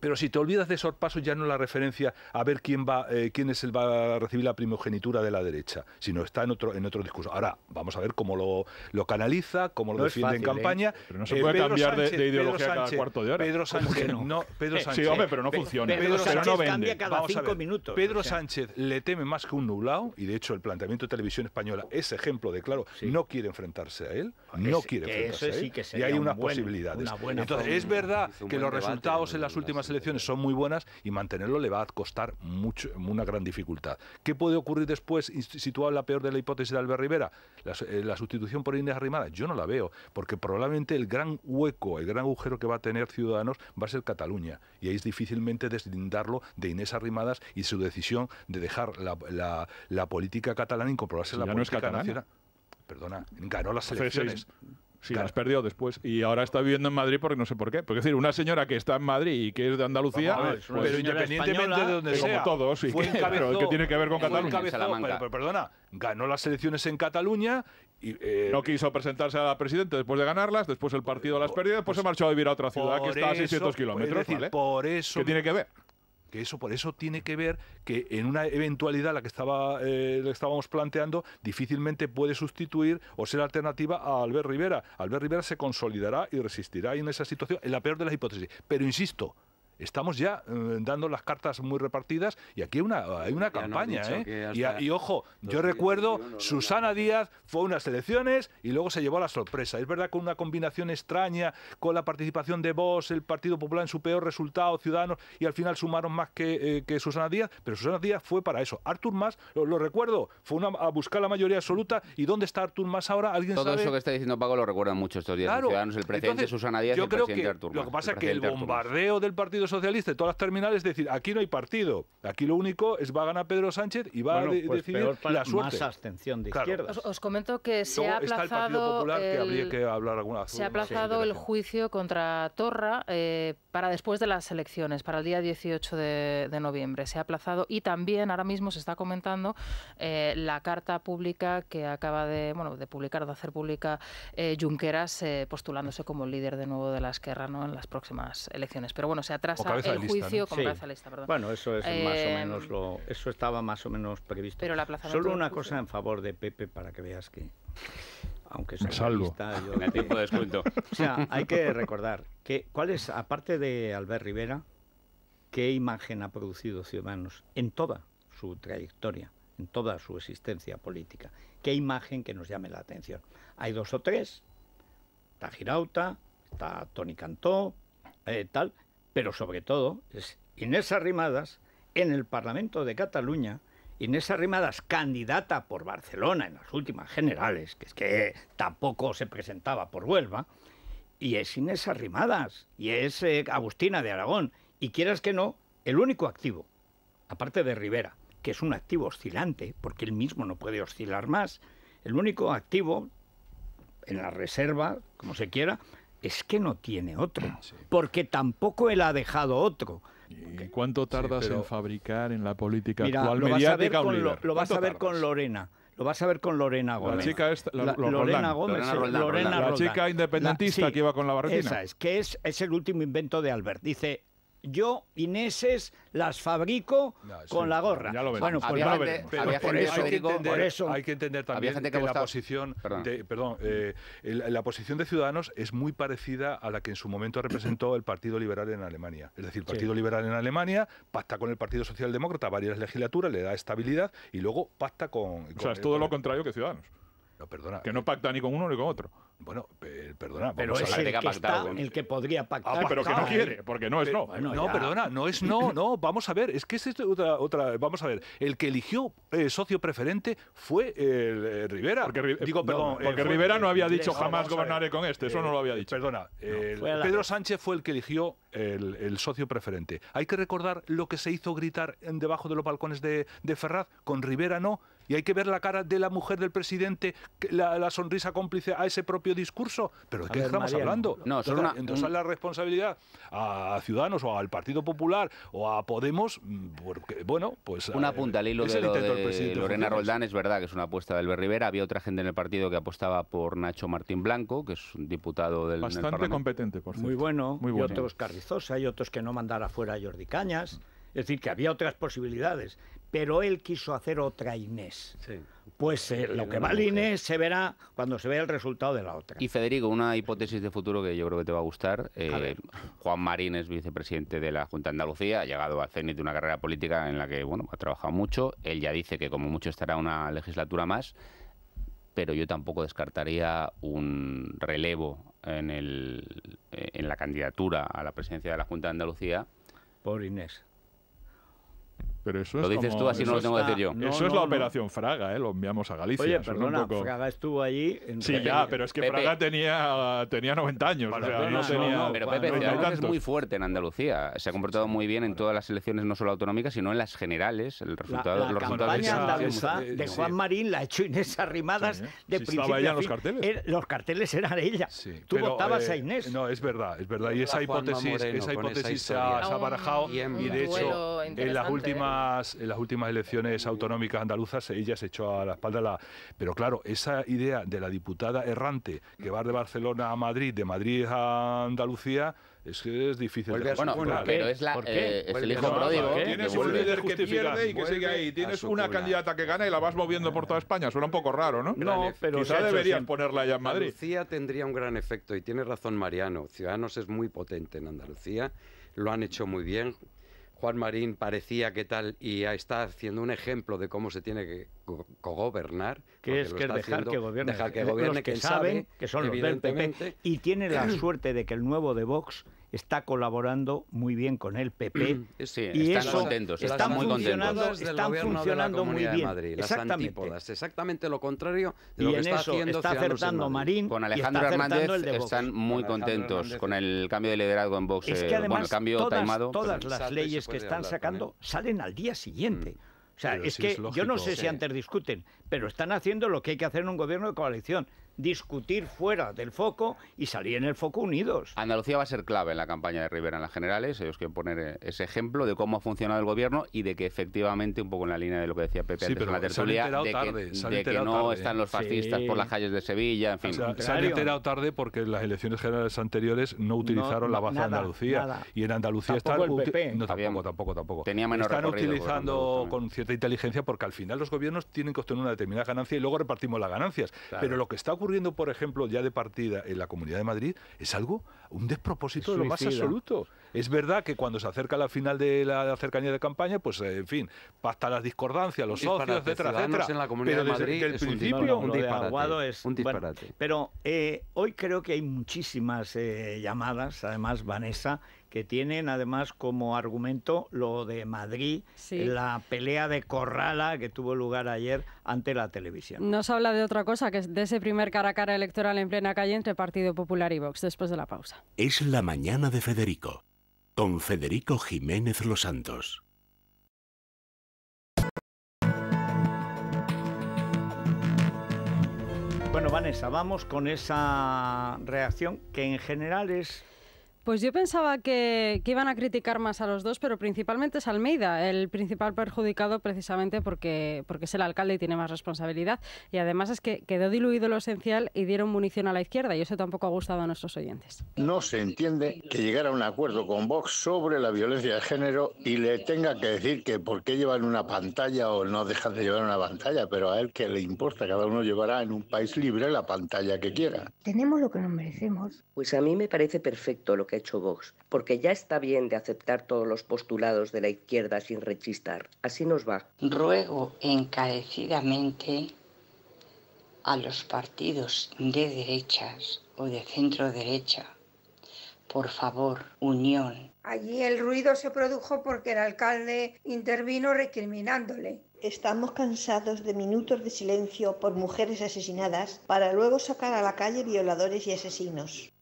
S4: Pero si te olvidas de sorpaso ya no la referencia a ver quién va, eh, quién es el va a recibir la primogenitura de la derecha, sino está en otro en otro discurso. Ahora vamos a ver cómo lo, lo canaliza, cómo lo defiende en ¿eh? campaña. Pero no se eh, puede cambiar de, ideología cada cuarto de hora. Pedro Sánchez, no? Pedro Sánchez. Sí, hombre, pero no funciona. Pedro, Sánchez cambia cada cinco minutos. Pedro Sánchez le teme más que un nublado y de hecho el planteamiento de Televisión Española es ejemplo de claro, no quiere enfrentarse a él, ah, no quiere enfrentarse y hay unas posibilidades. Una Entonces, es verdad que los resultados en las últimas elecciones son muy buenas y mantenerlo le va a costar mucho, una gran dificultad. ¿Qué puede ocurrir después, situado en la peor de la hipótesis de Albert Rivera? La, eh, sustitución por Inés Arrimadas? yo no la veo, porque probablemente el gran hueco, el gran agujero que va a tener Ciudadanos va a ser Cataluña, y ahí es difícilmente deslindarlo de Inés Arrimadas y su decisión de dejar la, política catalana y comprobarse la política no nacional. Perdona, ganó las elecciones. Sí, las perdió
S2: después. Y ahora está viviendo en Madrid porque no sé por qué. Porque es decir, una señora que está en Madrid y que es de Andalucía, pero independientemente de donde sea, como todos, pero, que, tiene que ver con Cataluña.
S4: perdona, ganó las elecciones en Cataluña. Y, eh, no quiso presentarse a la presidenta después de ganarlas, después el partido las perdió, después se pues marchó a vivir a otra ciudad que está a 600 kilómetros. por eso, ¿Qué tiene que ver? Que eso por eso tiene que ver que en una eventualidad la que estaba eh, estábamos planteando difícilmente puede sustituir o ser alternativa a Albert Rivera. Albert Rivera se consolidará y resistirá en esa situación en la peor de las hipótesis. Pero insisto, estamos ya eh, dando las cartas muy repartidas y aquí hay una, hay una campaña. ¿eh? Y, ojo, yo recuerdo, Susana Díaz fue a unas elecciones y luego se llevó la sorpresa. Es verdad con una combinación extraña con la participación de Vox, el Partido Popular en su peor resultado, Ciudadanos, y al final sumaron más que, eh, que Susana Díaz, pero Susana Díaz fue para eso. Artur Mas, lo, recuerdo, fue a buscar la mayoría absoluta. ¿Y dónde está Artur Mas ahora? ¿Alguien Todo eso que
S11: está diciendo Paco lo recuerdan mucho estos días. ciudadanos, el presidente Susana Díaz el presidente que Artur Lo que pasa es que el bombardeo
S4: del Partido Socialista y todas las terminales decir, aquí no hay partido, aquí lo único es va a ganar Pedro Sánchez y va a pues decidir la suerte. Más abstención de
S3: Os, comento que se ha aplazado
S4: el, Se ha aplazado el
S3: juicio contra Torra eh, para después de las elecciones, para el día 18 de, noviembre. Se ha aplazado y también ahora mismo se está comentando eh, la carta pública que acaba de, bueno, de publicar, de hacer pública eh, Junqueras postulándose como líder de nuevo de la Esquerra en las próximas elecciones. Pero bueno, se atrasa juicio Bueno, eso es más o eh, menos
S1: lo, eso estaba más o menos previsto. Solo una cosa en favor de Pepe para que veas que aunque sea salvo yo, el o sea, hay que recordar que cuál es aparte de Albert Rivera, qué imagen ha producido Ciudadanos en toda su trayectoria, en toda su existencia política. Qué imagen que nos llame la atención. Hay dos o tres. Está Girauta, está Tony Cantó, eh, tal, pero sobre todo es Inés Arrimadas en el Parlamento de Cataluña, Inés Arrimadas, candidata por Barcelona en las últimas generales, que es que tampoco se presentaba por Huelva, y es Inés Arrimadas, y es eh, Agustina de Aragón, y quieras que no, el único activo, aparte de Rivera, que es un activo oscilante, porque él mismo no puede oscilar más, el único activo en la reserva, como se quiera, es que no tiene otro, mm, porque tampoco él ha dejado
S2: otro. ¿Y cuánto tardas en fabricar en la política actual lo vas a ver con, lo, vas a
S1: ver con Lorena. Lo vas a ver con Lorena Gómez. La chica esta, independentista que iba con la barretina. Esa es, que es, es el último invento de Albert. Dice, yo, Ineses, las fabrico con la gorra. bueno, pues por, eso, hay que entender, también que, la
S4: posición de, eh, la, posición de Ciudadanos es muy parecida a la que en su momento representó el Partido Liberal en Alemania. Es decir, el Partido Liberal en Alemania pacta con el Partido Socialdemócrata varias legislaturas, le da estabilidad y luego pacta con... o sea, es todo lo
S2: contrario que Ciudadanos. No, perdona.
S4: Que no pacta ni con uno ni con otro.
S2: Bueno,
S1: perdona. Pero es el que, el que podría ah, pactar. Ah, pero que no quiere, porque no es no. no, perdona,
S4: no es no, no. Vamos a ver, es que es otra, otra vamos a ver. El que eligió eh, socio preferente fue eh, Rivera. Porque, Digo, perdón, porque Rivera no había dicho jamás gobernaré con este, eso no lo había eh, dicho. Perdona, Pedro Sánchez fue el que eligió el, socio preferente. Hay que recordar lo que se hizo gritar debajo de los balcones de Ferraz, con Rivera no, y hay que ver la cara de la mujer del presidente, la, sonrisa cómplice a ese propio discurso. ¿Pero de qué estamos hablando? No, entonces, la responsabilidad a Ciudadanos o al Partido Popular o a Podemos, porque, bueno, pues... Una eh, punta de, de Lorena Roldán,
S11: es verdad que es una apuesta del Rivera. Había otra gente en el partido que apostaba por Nacho Martín Blanco, que es un diputado del Bastante competente,
S1: por cierto. Muy bueno, Muy bueno. y otros Carrizosa, Hay otros que no mandara fuera a Jordi Cañas. Es decir, que había otras posibilidades pero él quiso hacer otra Inés. Pues eh, lo que vale Inés se verá cuando se vea el resultado de la otra.
S11: Y Federico, una hipótesis de futuro que yo creo que te va a gustar. Eh, Juan Marín es vicepresidente de la Junta de Andalucía, ha llegado al cenit de una carrera política en la que bueno, ha trabajado mucho. Él ya dice que como mucho estará una legislatura más, pero yo tampoco descartaría un relevo en, el, en la candidatura a la presidencia de la Junta de Andalucía.
S2: Por Inés. Pero eso lo dices tú, así no lo tengo que decir yo. eso es la operación Fraga, ¿eh? lo enviamos a Galicia. Oye, perdona, Fraga estuvo allí. En... Sí, ya, pero es que Fraga tenía, tenía 90 años. Pero, no, tenía, pero Pepe, Fraga es muy
S11: fuerte en Andalucía. Se ha comportado muy bien en todas las elecciones, no solo autonómicas, sino en las generales. El resultado, la, la campaña andaluza
S1: de Juan Marín la ha hecho Inés Arrimadas de si ella en los carteles. los carteles eran
S4: ella. tú votabas eh, a Inés. No, es verdad, es verdad. Y esa hipótesis se ha barajado. Y de hecho, en las ¿eh? últimas en las últimas elecciones autonómicas andaluzas ella se echó a la espalda la... Pero claro, esa idea de la diputada errante que va de Barcelona a Madrid, de Madrid a Andalucía, es difícil. De bueno, pero es, la, eh, el hijo pródigo. Tienes un líder que pierde y que sigue ahí. Tienes una candidata que gana
S2: y la vas moviendo por toda España. Suena un poco raro, ¿no? No, pero quizá deberían ponerla ya en Madrid.
S5: Andalucía tendría un gran efecto y tiene razón Mariano. Ciudadanos es muy potente en Andalucía. Lo han hecho muy bien Juan Marín parecía que tal y está haciendo un ejemplo de cómo se tiene que gobernar que es, que dejar que eh, gobierne, que que saben, que son los del PP,
S1: y tiene la suerte de que el nuevo de Vox está colaborando muy bien con el PP y están eso contentos, están, muy funcionando, muy bien. exactamente.
S5: lo contrario lo está eso haciendo está acertando Marín con Alejandro están
S11: muy contentos con el cambio de liderazgo en Vox, es eh, el cambio todas, todas las leyes que están
S1: sacando salen al día siguiente. Mm sea, es que yo no sé si antes discuten, pero están haciendo lo que hay que hacer en un gobierno de coalición, discutir fuera del
S11: foco y salir en el foco unidos. Andalucía va a ser clave en la campaña de Rivera en las generales. Ellos quieren poner eh, ese ejemplo de cómo ha funcionado el gobierno y de que efectivamente, un poco en la línea de lo que decía Pepe de que, no están los fascistas por las calles de Sevilla, en fin.
S4: tarde porque las elecciones generales anteriores no utilizaron la baza de Andalucía. Y en Andalucía está El PP. No, tampoco, tampoco, tampoco. Tenía están utilizando con cierta inteligencia porque al final los gobiernos tienen que obtener una determinada ganancia y luego repartimos las ganancias. Pero lo que está ocurriendo ocurriendo, por ejemplo, ya de partida en la Comunidad de Madrid es algo, un despropósito de lo más absoluto. Es verdad que cuando se acerca la final de la, cercanía de campaña, pues eh, en fin, pasta las discordancias, los socios, etcétera, etcétera. En la Comunidad pero desde el principio, un disparate. un disparate.
S1: pero eh, hoy creo que hay muchísimas eh, llamadas, además, Vanessa, que tienen además como argumento lo de Madrid, la pelea de Corrala que tuvo lugar ayer ante la televisión.
S7: Nos habla de otra cosa, que es de ese primer cara a cara electoral en plena calle entre Partido Popular y Vox, después de la pausa.
S5: Es la mañana de Federico, con Federico Jiménez Los Santos.
S1: Bueno, Vanessa, vamos con esa reacción que en general es
S7: pues yo pensaba que, que, iban a criticar más a los dos, pero principalmente es Almeida, el principal perjudicado precisamente porque, porque es el alcalde y tiene más responsabilidad. Y además es que quedó diluido lo esencial y dieron munición a la izquierda y eso tampoco ha gustado a nuestros oyentes.
S1: No se entiende que llegara a un acuerdo con Vox sobre la violencia de género y le tenga que decir que por qué llevan una pantalla o no dejan de llevar una pantalla,
S7: pero a él que le importa, cada uno llevará en un país libre la pantalla que quiera. Tenemos lo que nos merecemos. Pues a mí me parece perfecto lo que porque ya está bien de aceptar todos los postulados de la izquierda sin rechistar. Así nos va.
S9: Ruego encarecidamente a los partidos de derechas o de centro derecha, por favor, unión.
S7: Allí el ruido se produjo porque el alcalde intervino recriminándole. Estamos cansados de minutos de silencio por mujeres asesinadas para luego sacar a la calle violadores y asesinos.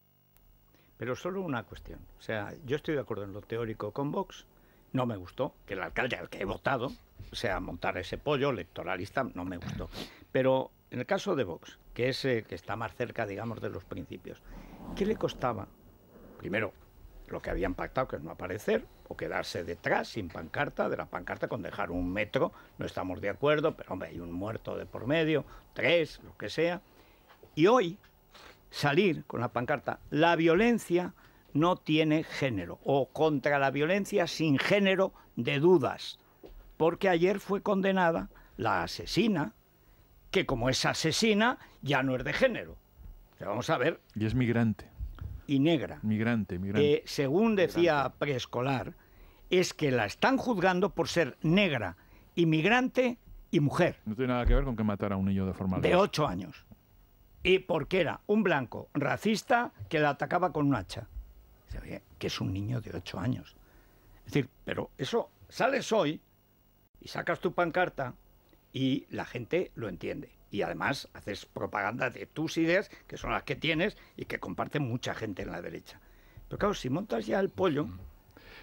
S1: Pero solo una cuestión. O sea, yo estoy de acuerdo en lo teórico con Vox. No me gustó que el alcalde al que he votado, o sea, montar ese pollo electoralista, no me gustó. Pero en el caso de Vox, que es eh, que está más cerca, digamos, de los principios, ¿qué le costaba? Primero, lo que habían pactado, que es no aparecer, o quedarse detrás sin pancarta, de la pancarta con dejar un metro, no estamos de acuerdo, pero hombre, hay un muerto de por medio, tres, lo que sea. Y hoy, salir con la pancarta, la violencia no tiene género, o contra la violencia sin género de dudas, porque ayer fue condenada la asesina, que como es asesina ya no es de género.
S2: vamos a ver. Y es migrante. Y negra. Migrante, migrante. Eh,
S1: según decía preescolar, es que la están juzgando por ser negra, inmigrante y mujer. No tiene nada que ver con
S2: que matara a un niño de forma. De ocho
S1: años y porque era un blanco racista que la atacaba con un hacha. que es un niño de 8 años. Es decir, pero eso, sales hoy y sacas tu pancarta y la gente lo entiende. Y además haces propaganda de tus ideas, que son las que tienes y que comparten mucha gente en la derecha.
S4: Pero claro, si montas ya el pollo,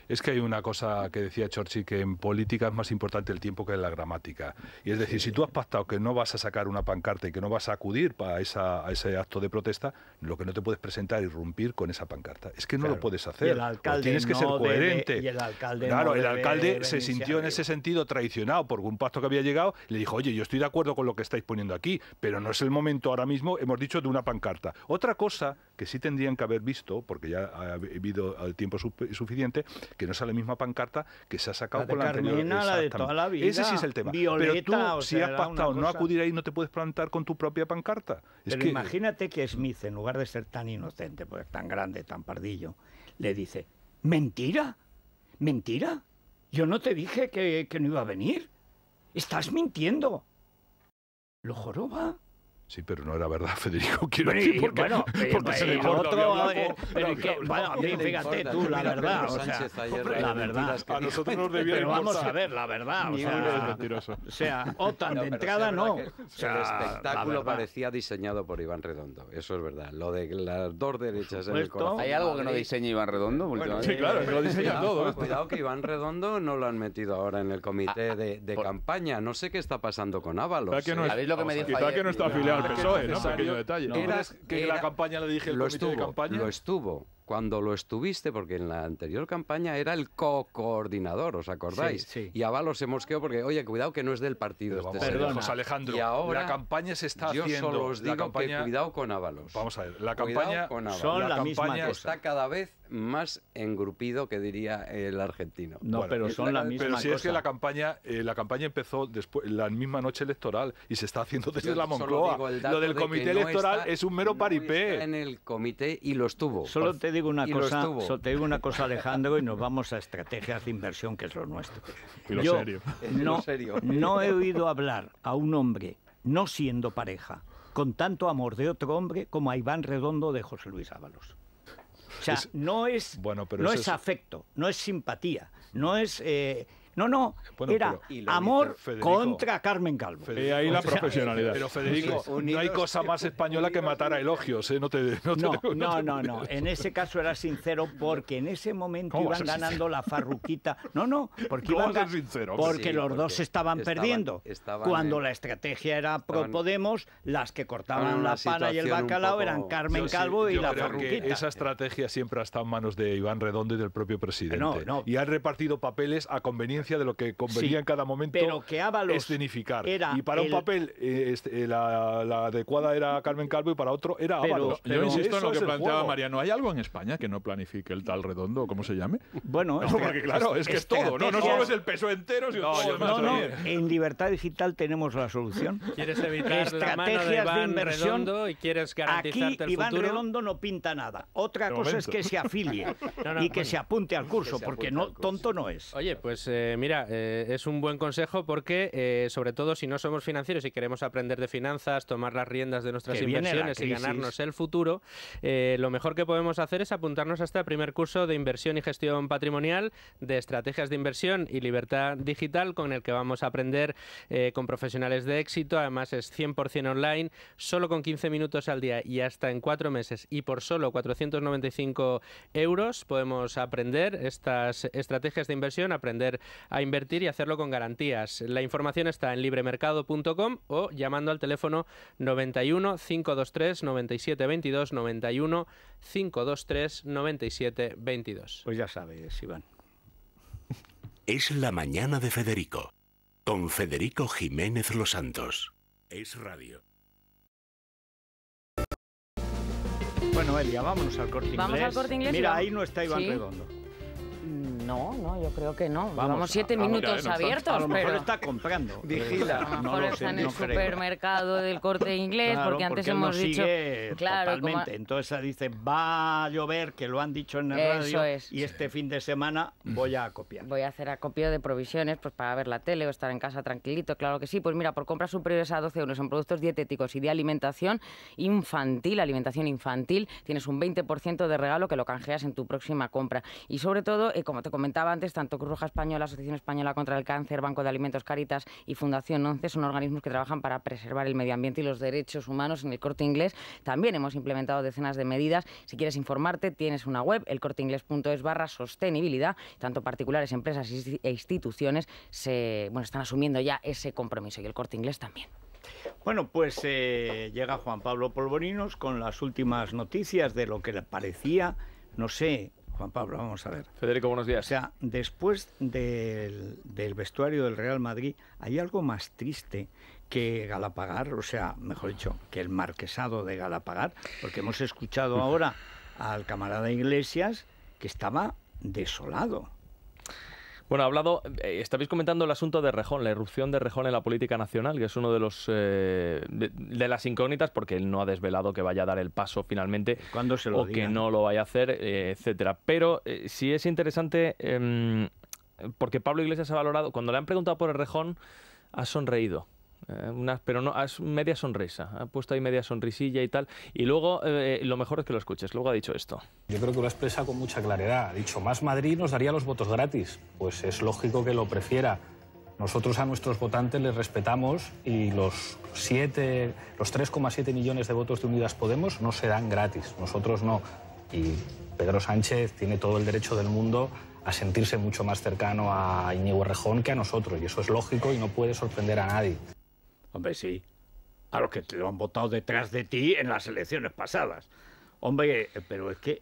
S4: es que hay una cosa que decía Chorchi, que en política es más importante el tiempo que la gramática. Y es decir, si tú has pactado que no vas a sacar una pancarta y que no vas a acudir para esa, a ese acto de protesta, lo que no te puedes presentar es irrumpir con esa pancarta. Es que no lo puedes hacer. el alcalde tienes que ser coherente. y el alcalde claro, el alcalde se sintió en ese sentido traicionado por un pacto que había llegado. Y le dijo, oye, yo estoy de acuerdo con lo que estáis poniendo aquí, pero no es el momento ahora mismo, hemos dicho, de una pancarta. Otra cosa que sí tendrían que haber visto, porque ya ha habido el tiempo suficiente, que no es la misma pancarta que se ha sacado la con la Carmina, de toda la vida. Ese sí es el tema. Pero tú, si has pactado no acudir ahí, no te puedes plantar con tu propia pancarta. Es que... imagínate que Smith, en lugar de ser tan
S1: inocente, pues tan grande, tan pardillo, le dice, mentira, mentira, yo no te dije que no iba a venir. Estás mintiendo. Lo joroba.
S4: Sí, pero no era verdad, Federico. Quiero bueno, decir, porque, bueno, porque eh, se le otro, bueno, fíjate tú, la verdad, la verdad.
S1: A nosotros nos debía Pero vamos a ver, la verdad, o sea, o OTAN de entrada no. o sea, el espectáculo parecía
S5: diseñado por Iván Redondo, eso es verdad. Lo de las dos derechas en el corazón. ¿Hay algo que no diseña Iván Redondo? sí, claro, que lo diseña todo. ¿eh? Cuidado que Iván Redondo no lo han metido ahora en el comité ah, de, campaña. No sé qué está pasando con Ábalos. ¿eh? ¿Sabéis lo que me Quizá que no está afiliado eso ¿no? Pequeño detalle. era, que la campaña le dije el lo comité estuvo, de campaña? Lo estuvo. Cuando lo estuviste, porque en la anterior campaña era el co-coordinador, ¿os acordáis? Sí, Y Avalos se mosqueó porque, oye, cuidado que no es del partido. perdón, este Alejandro. Y ahora la campaña
S4: se está haciendo. digo cuidado
S5: con Avalos. Vamos a ver, la campaña, Son la, campaña misma cosa. está cada vez más engrupido que diría el argentino.
S4: No, pero son la, misma Pero si es que la campaña, eh, la campaña empezó después, la misma noche electoral y se está haciendo desde la Moncloa. Lo del comité electoral es un mero paripé. No en el
S5: comité y lo estuvo. Solo te
S1: digo una cosa, solo te digo una cosa, Alejandro, y nos vamos a estrategias de inversión que es lo nuestro. Eh, no, serio. no he oído hablar a un hombre no siendo pareja con tanto amor de otro hombre como a Iván Redondo de José Luis Ábalos. O sea, no es, bueno, pero no es, afecto, no es simpatía, no es... Eh, no, no, era amor contra Carmen Calvo. Eh, ahí la
S4: profesionalidad. Pero Federico, no hay cosa más española que matar a elogios, ¿eh? No, te, no, no, En ese
S1: caso era sincero porque en ese momento iban ganando la farruquita. No, no, porque iban Porque los dos estaban, perdiendo. Cuando la estrategia era pro Podemos, las que cortaban la pana y el bacalao eran Carmen Calvo y la farruquita. Esa
S4: estrategia siempre ha estado en manos de Iván Redondo y del propio presidente. Y han repartido papeles a conveniencia de lo que convenía en cada momento escenificar. y para un papel eh, este, eh, la, adecuada era Carmen Calvo y para otro era pero, Ábalos. Yo insisto en lo que planteaba
S2: Mariano. ¿Hay algo en España que no planifique el tal redondo, o cómo se llame? Bueno, este claro, es, que es todo, ¿no? No solo es el peso entero, no, En libertad digital tenemos la solución.
S1: ¿Quieres evitar estrategias de, inversión
S8: Redondo y quieres garantizarte el futuro? Iván Redondo no
S1: pinta nada. Otra cosa es que se afilie y que se apunte al curso, porque no, tonto no
S8: es. Oye, pues eh, eh, mira, eh, es un buen consejo porque, eh, sobre todo si no somos financieros y queremos aprender de finanzas, tomar las riendas de nuestras inversiones y ganarnos el futuro, lo mejor que podemos hacer es apuntarnos hasta el este primer curso de inversión y gestión patrimonial, de estrategias de inversión y libertad digital, con el que vamos a aprender con profesionales de éxito. Además, es 100% online, solo con 15 minutos al día y hasta en cuatro meses. Y por solo 495 euros podemos aprender estas estrategias de inversión, aprender a invertir y hacerlo con garantías. La información está en libremercado.com o llamando al teléfono 91 523 97 22 91 523 97 22. Pues ya sabes, Iván.
S5: Es la mañana de Federico, con Federico Jiménez Los Santos.
S2: Es radio. Bueno,
S1: Elia, vámonos al corte inglés. Vamos al corte inglés. Mira, ahí no está Iván Redondo.
S7: No, no, yo creo que no. Vamos, siete minutos abiertos. A lo mejor pero... está
S1: comprando. Vigila. A lo mejor está en el supermercado
S7: del corte inglés, porque antes hemos dicho. Claro, totalmente.
S1: Entonces dice,
S7: va a llover, que lo han dicho en el radio. Y este fin de
S1: semana voy a copiar.
S7: Voy a hacer acopio de provisiones pues para ver la tele o estar en casa tranquilito, claro que sí. Pues mira, por compras superiores a 12 euros en productos dietéticos y de alimentación infantil, alimentación infantil, tienes un 20% de regalo que lo canjeas en tu próxima compra. Y sobre todo, eh, como te comentaba antes, tanto Cruz Roja Española, Asociación Española contra el Cáncer, Banco de Alimentos Caritas y Fundación 11 son organismos que trabajan para preservar el medio ambiente y los derechos humanos en el corte inglés. También hemos implementado decenas de medidas. Si quieres informarte, tienes una web, elcorteinglés.es barra sostenibilidad. Tanto particulares, empresas e, e instituciones se, bueno, están asumiendo ya ese compromiso y el corte inglés también.
S1: Bueno, pues eh, llega Juan Pablo Polvorinos con las últimas noticias de lo que le parecía, no sé, Juan Pablo, vamos a ver. Federico, buenos días. O sea, después del, del vestuario del Real Madrid, hay algo más triste que Galapagar, o sea, mejor dicho, que el marquesado de Galapagar, porque hemos escuchado ahora al camarada Iglesias que estaba desolado.
S6: Bueno, ha hablado, eh, estabais comentando el asunto de Rejón, la irrupción de Rejón en la política nacional, que es uno de los eh, de, las incógnitas, porque él no ha desvelado que vaya a dar el paso finalmente o que no lo vaya a hacer, eh, etcétera. Pero sí es interesante em, porque Pablo Iglesias ha valorado, cuando le han preguntado por el Rejón, ha sonreído eh, pero no, ah, es media sonrisa, ha puesto ahí media sonrisilla y tal, y luego eh, lo mejor es que lo escuches,
S10: luego ha dicho esto. Yo creo que lo expresa con mucha claridad, ha dicho, más Madrid nos daría los votos gratis, pues es lógico que lo prefiera. Nosotros a nuestros votantes les respetamos y los los 3,7 millones de votos de Unidas Podemos no se dan gratis, nosotros no. Y Pedro Sánchez tiene todo el derecho del mundo a sentirse mucho más cercano a Iñigo Rejón que a nosotros, y eso es lógico y no puede sorprender a nadie. Hombre, sí. A los que te lo han votado detrás de
S1: ti en las elecciones pasadas. Hombre, eh, pero es que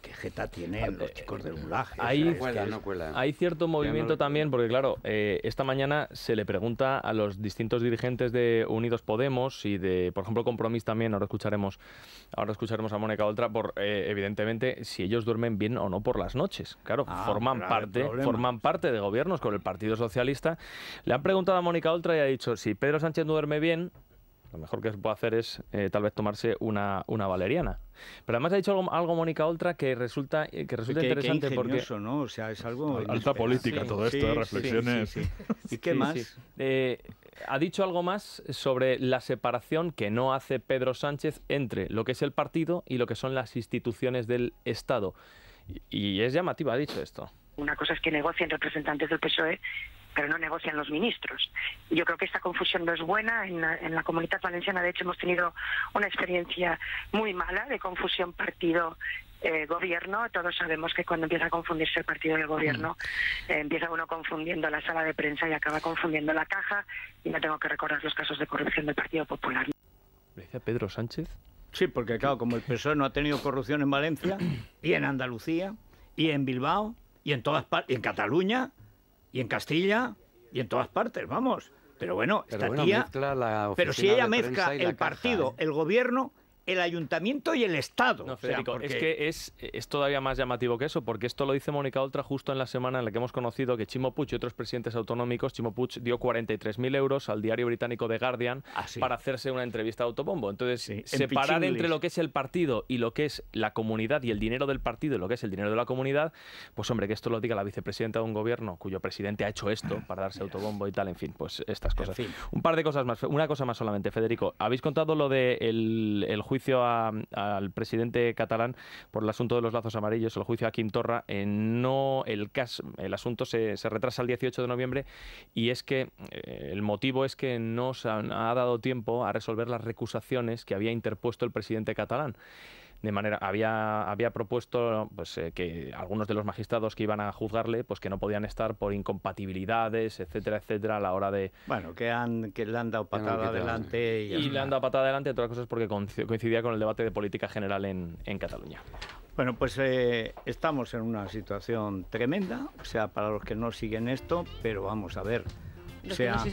S1: ¿Qué jeta tienen los eh, chicos del mulaje. Hay, hay
S6: cierto movimiento también, porque claro, eh, esta mañana se le pregunta a los distintos dirigentes de Unidos Podemos y de, por ejemplo, Compromís también, ahora escucharemos, ahora escucharemos a Mónica Oltra, por, eh, evidentemente, si ellos duermen bien o no por las noches. Claro, ah, forman, parte, forman parte de gobiernos con el Partido Socialista. Le han preguntado a Mónica Oltra y ha dicho, si Pedro Sánchez duerme bien, lo mejor que se puede hacer es eh, tal vez tomarse una, una valeriana. Pero además ha dicho algo, Mónica Oltra que resulta, eh, que resulta interesante porque porque...
S1: ¿no? O sea, es algo... Alta
S6: política todo esto, de reflexiones. ¿Y qué más? Eh, ha dicho algo más sobre la separación que no hace Pedro Sánchez entre lo que es el partido y lo que son las instituciones del Estado. Y, es llamativa, ha dicho esto.
S7: Una cosa es que negocien representantes del PSOE pero no negocian los ministros. Yo creo que esta confusión no es buena. En la, comunidad valenciana, de hecho, hemos tenido una experiencia muy mala de confusión partido eh, gobierno, todos sabemos que cuando empieza a confundirse el partido y el gobierno, mm. eh, empieza uno confundiendo la sala de prensa y acaba confundiendo la caja, y no tengo que recordar los casos de corrupción del Partido Popular.
S1: ¿Le decía Pedro Sánchez? Sí, porque claro, como el PSOE no ha tenido corrupción en Valencia, y en Andalucía, y en Bilbao, y en todas en Cataluña, y en Castilla y en todas partes, vamos. Pero bueno, pero esta tía. pero si ella mezcla el partido, ¿eh? el gobierno el ayuntamiento y el Estado. es
S6: que es, es, todavía más llamativo que eso, porque esto lo dice Mónica Oltra justo en la semana en la que hemos conocido que Chimo Puig y otros presidentes autonómicos, Chimo Puig dio 43.000 euros al diario británico The Guardian ah, para hacerse una entrevista de autobombo. Entonces, separar entre lo que es el partido y lo que es la comunidad y el dinero del partido y lo que es el dinero de la comunidad, pues hombre, que esto lo diga la vicepresidenta de un gobierno cuyo presidente ha hecho esto para darse autobombo y tal, en fin, pues estas cosas. Un par de cosas más, una cosa más solamente, Federico. Habéis contado lo de el juicio al presidente catalán por el asunto de los lazos amarillos, el juicio a Quintorra, eh, no el caso, el asunto se, retrasa el 18 de noviembre y es que eh, el motivo es que no se ha dado tiempo a resolver las recusaciones que había interpuesto el presidente catalán de manera había había propuesto pues eh, que algunos de los magistrados que iban a juzgarle pues que no podían estar por incompatibilidades etcétera etcétera a la hora de bueno que han que le han dado patada adelante y, le han dado patada adelante otras cosas porque coincidía con el debate de política general en, Cataluña bueno, pues
S1: eh, estamos en una situación tremenda, o sea, para los que no siguen esto, pero vamos a ver, o sea,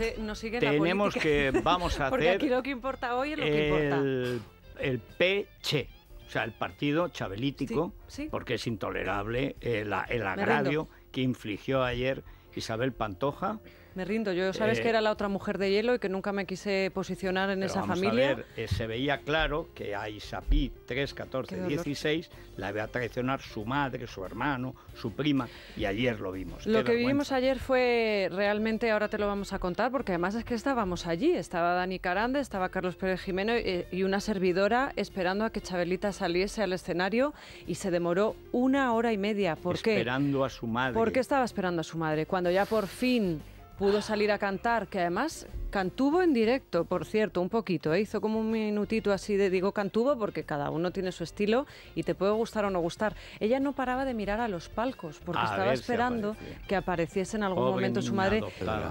S9: tenemos que vamos a hacer aquí lo que importa hoy es lo que
S1: importa. El peche. O sea, el partido chabelítico, porque es intolerable eh, el agravio que infligió ayer Isabel Pantoja
S9: me rindo, yo sabes eh, que era la otra mujer de hielo y que nunca me quise posicionar en esa familia. A
S1: eh, se veía claro que a Isapí 3, 14, 16 la iba a traicionar su madre, su hermano, su prima y ayer lo vimos. Lo que vivimos
S9: ayer fue realmente, ahora te lo vamos a contar porque además es que estábamos allí, estaba Dani Carande, estaba Carlos Pérez Jimeno eh, y una servidora esperando a que Chabelita saliese al escenario y se demoró una hora y media. ¿Por qué? Esperando
S1: a su madre. ¿Por qué estaba
S9: esperando a su madre? Cuando ya por fin pudo salir a cantar, que además cantuvo en directo, por cierto, un poquito, ¿eh? hizo como un minutito así de, digo cantuvo porque cada uno tiene su estilo y te puede gustar o no gustar. Ella no paraba de mirar a los palcos porque estaba esperando que apareciese en algún oh, momento su madre,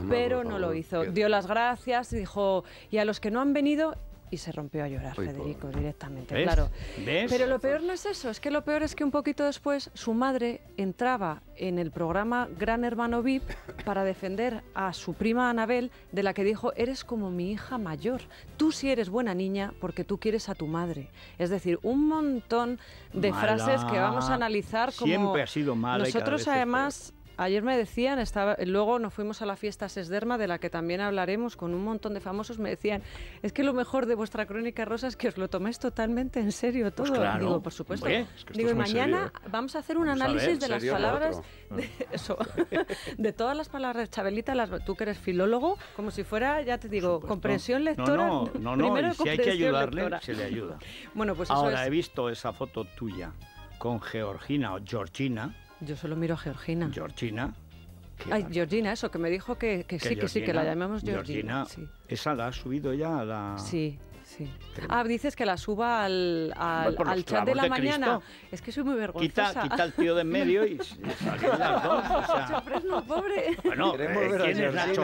S9: pero no lo hizo. Dio las gracias y dijo, y a los que no han venido, y se rompió a llorar, Federico, directamente, claro. Pero lo peor no es eso, es que lo peor es que un poquito después su madre entraba en el programa Gran Hermano VIP para defender a su prima Anabel, de la que dijo, eres como mi hija mayor, tú sí eres buena niña porque tú quieres a tu madre. Es decir, un montón de frases que vamos a analizar como... Siempre ha sido mala. Nosotros además Ayer me decían, estaba, luego nos fuimos a la fiesta Sesderma, de la que también hablaremos con un montón de famosos, me decían, es que lo mejor de vuestra crónica rosa es que os lo toméis totalmente en serio pues todo. claro, Digo, por supuesto. Digo, mañana vamos a hacer un análisis de las palabras, de, eso, de todas las palabras, Chabelita, las, tú que eres filólogo, como si fuera, ya te digo, comprensión lectora. No, no, no, si hay que ayudarle, se le ayuda. bueno, pues Ahora, he
S1: visto esa foto tuya con Georgina o Georgina, yo solo miro a Georgina. Georgina. Ay,
S9: Georgina, eso, que me dijo que, sí, que sí, que la llamamos Georgina.
S1: Georgina Esa la ha subido
S9: ya a la... Sí, Ah, dices que la suba al, chat de la mañana. Es que soy muy vergonzosa. Quita, quita al tío de en medio y, salen las dos. O sea. Nacho pobre.
S1: Bueno, eh, ¿quién es Nacho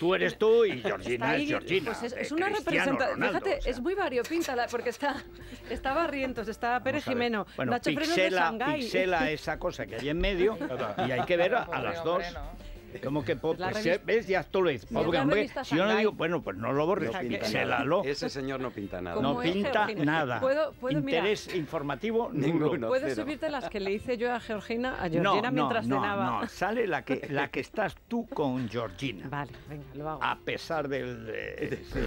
S1: Tú eres tú y Georgina ahí, es Georgina. Pues es, eh, es una representación. Fíjate,
S9: es muy variopinta porque está, está Barrientos, está Pérez Jimeno. Bueno, Nacho pixela, de Pixela
S1: esa cosa que hay en medio y hay que ver a las
S9: dos.
S5: Como que pues, ves, ya tú lo ves. si yo le digo, bueno, pues no lo borres, no Ese señor no pinta nada. No pinta nada. Interés informativo ninguno. Puedes subirte
S9: las que le hice yo a Georgina, a Georgina mientras no, cenaba. No, no,
S5: sale
S1: la que, la que estás tú con Georgina. Vale, venga, lo hago. A pesar del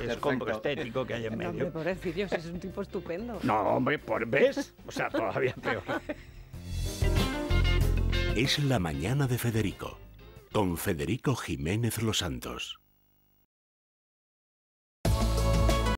S1: escombro estético que hay en medio. No,
S9: hombre, por Dios, es un tipo estupendo. No, hombre, por ves, o sea, todavía
S10: peor.
S5: Es la mañana de Federico
S10: con Federico Jiménez Los Santos.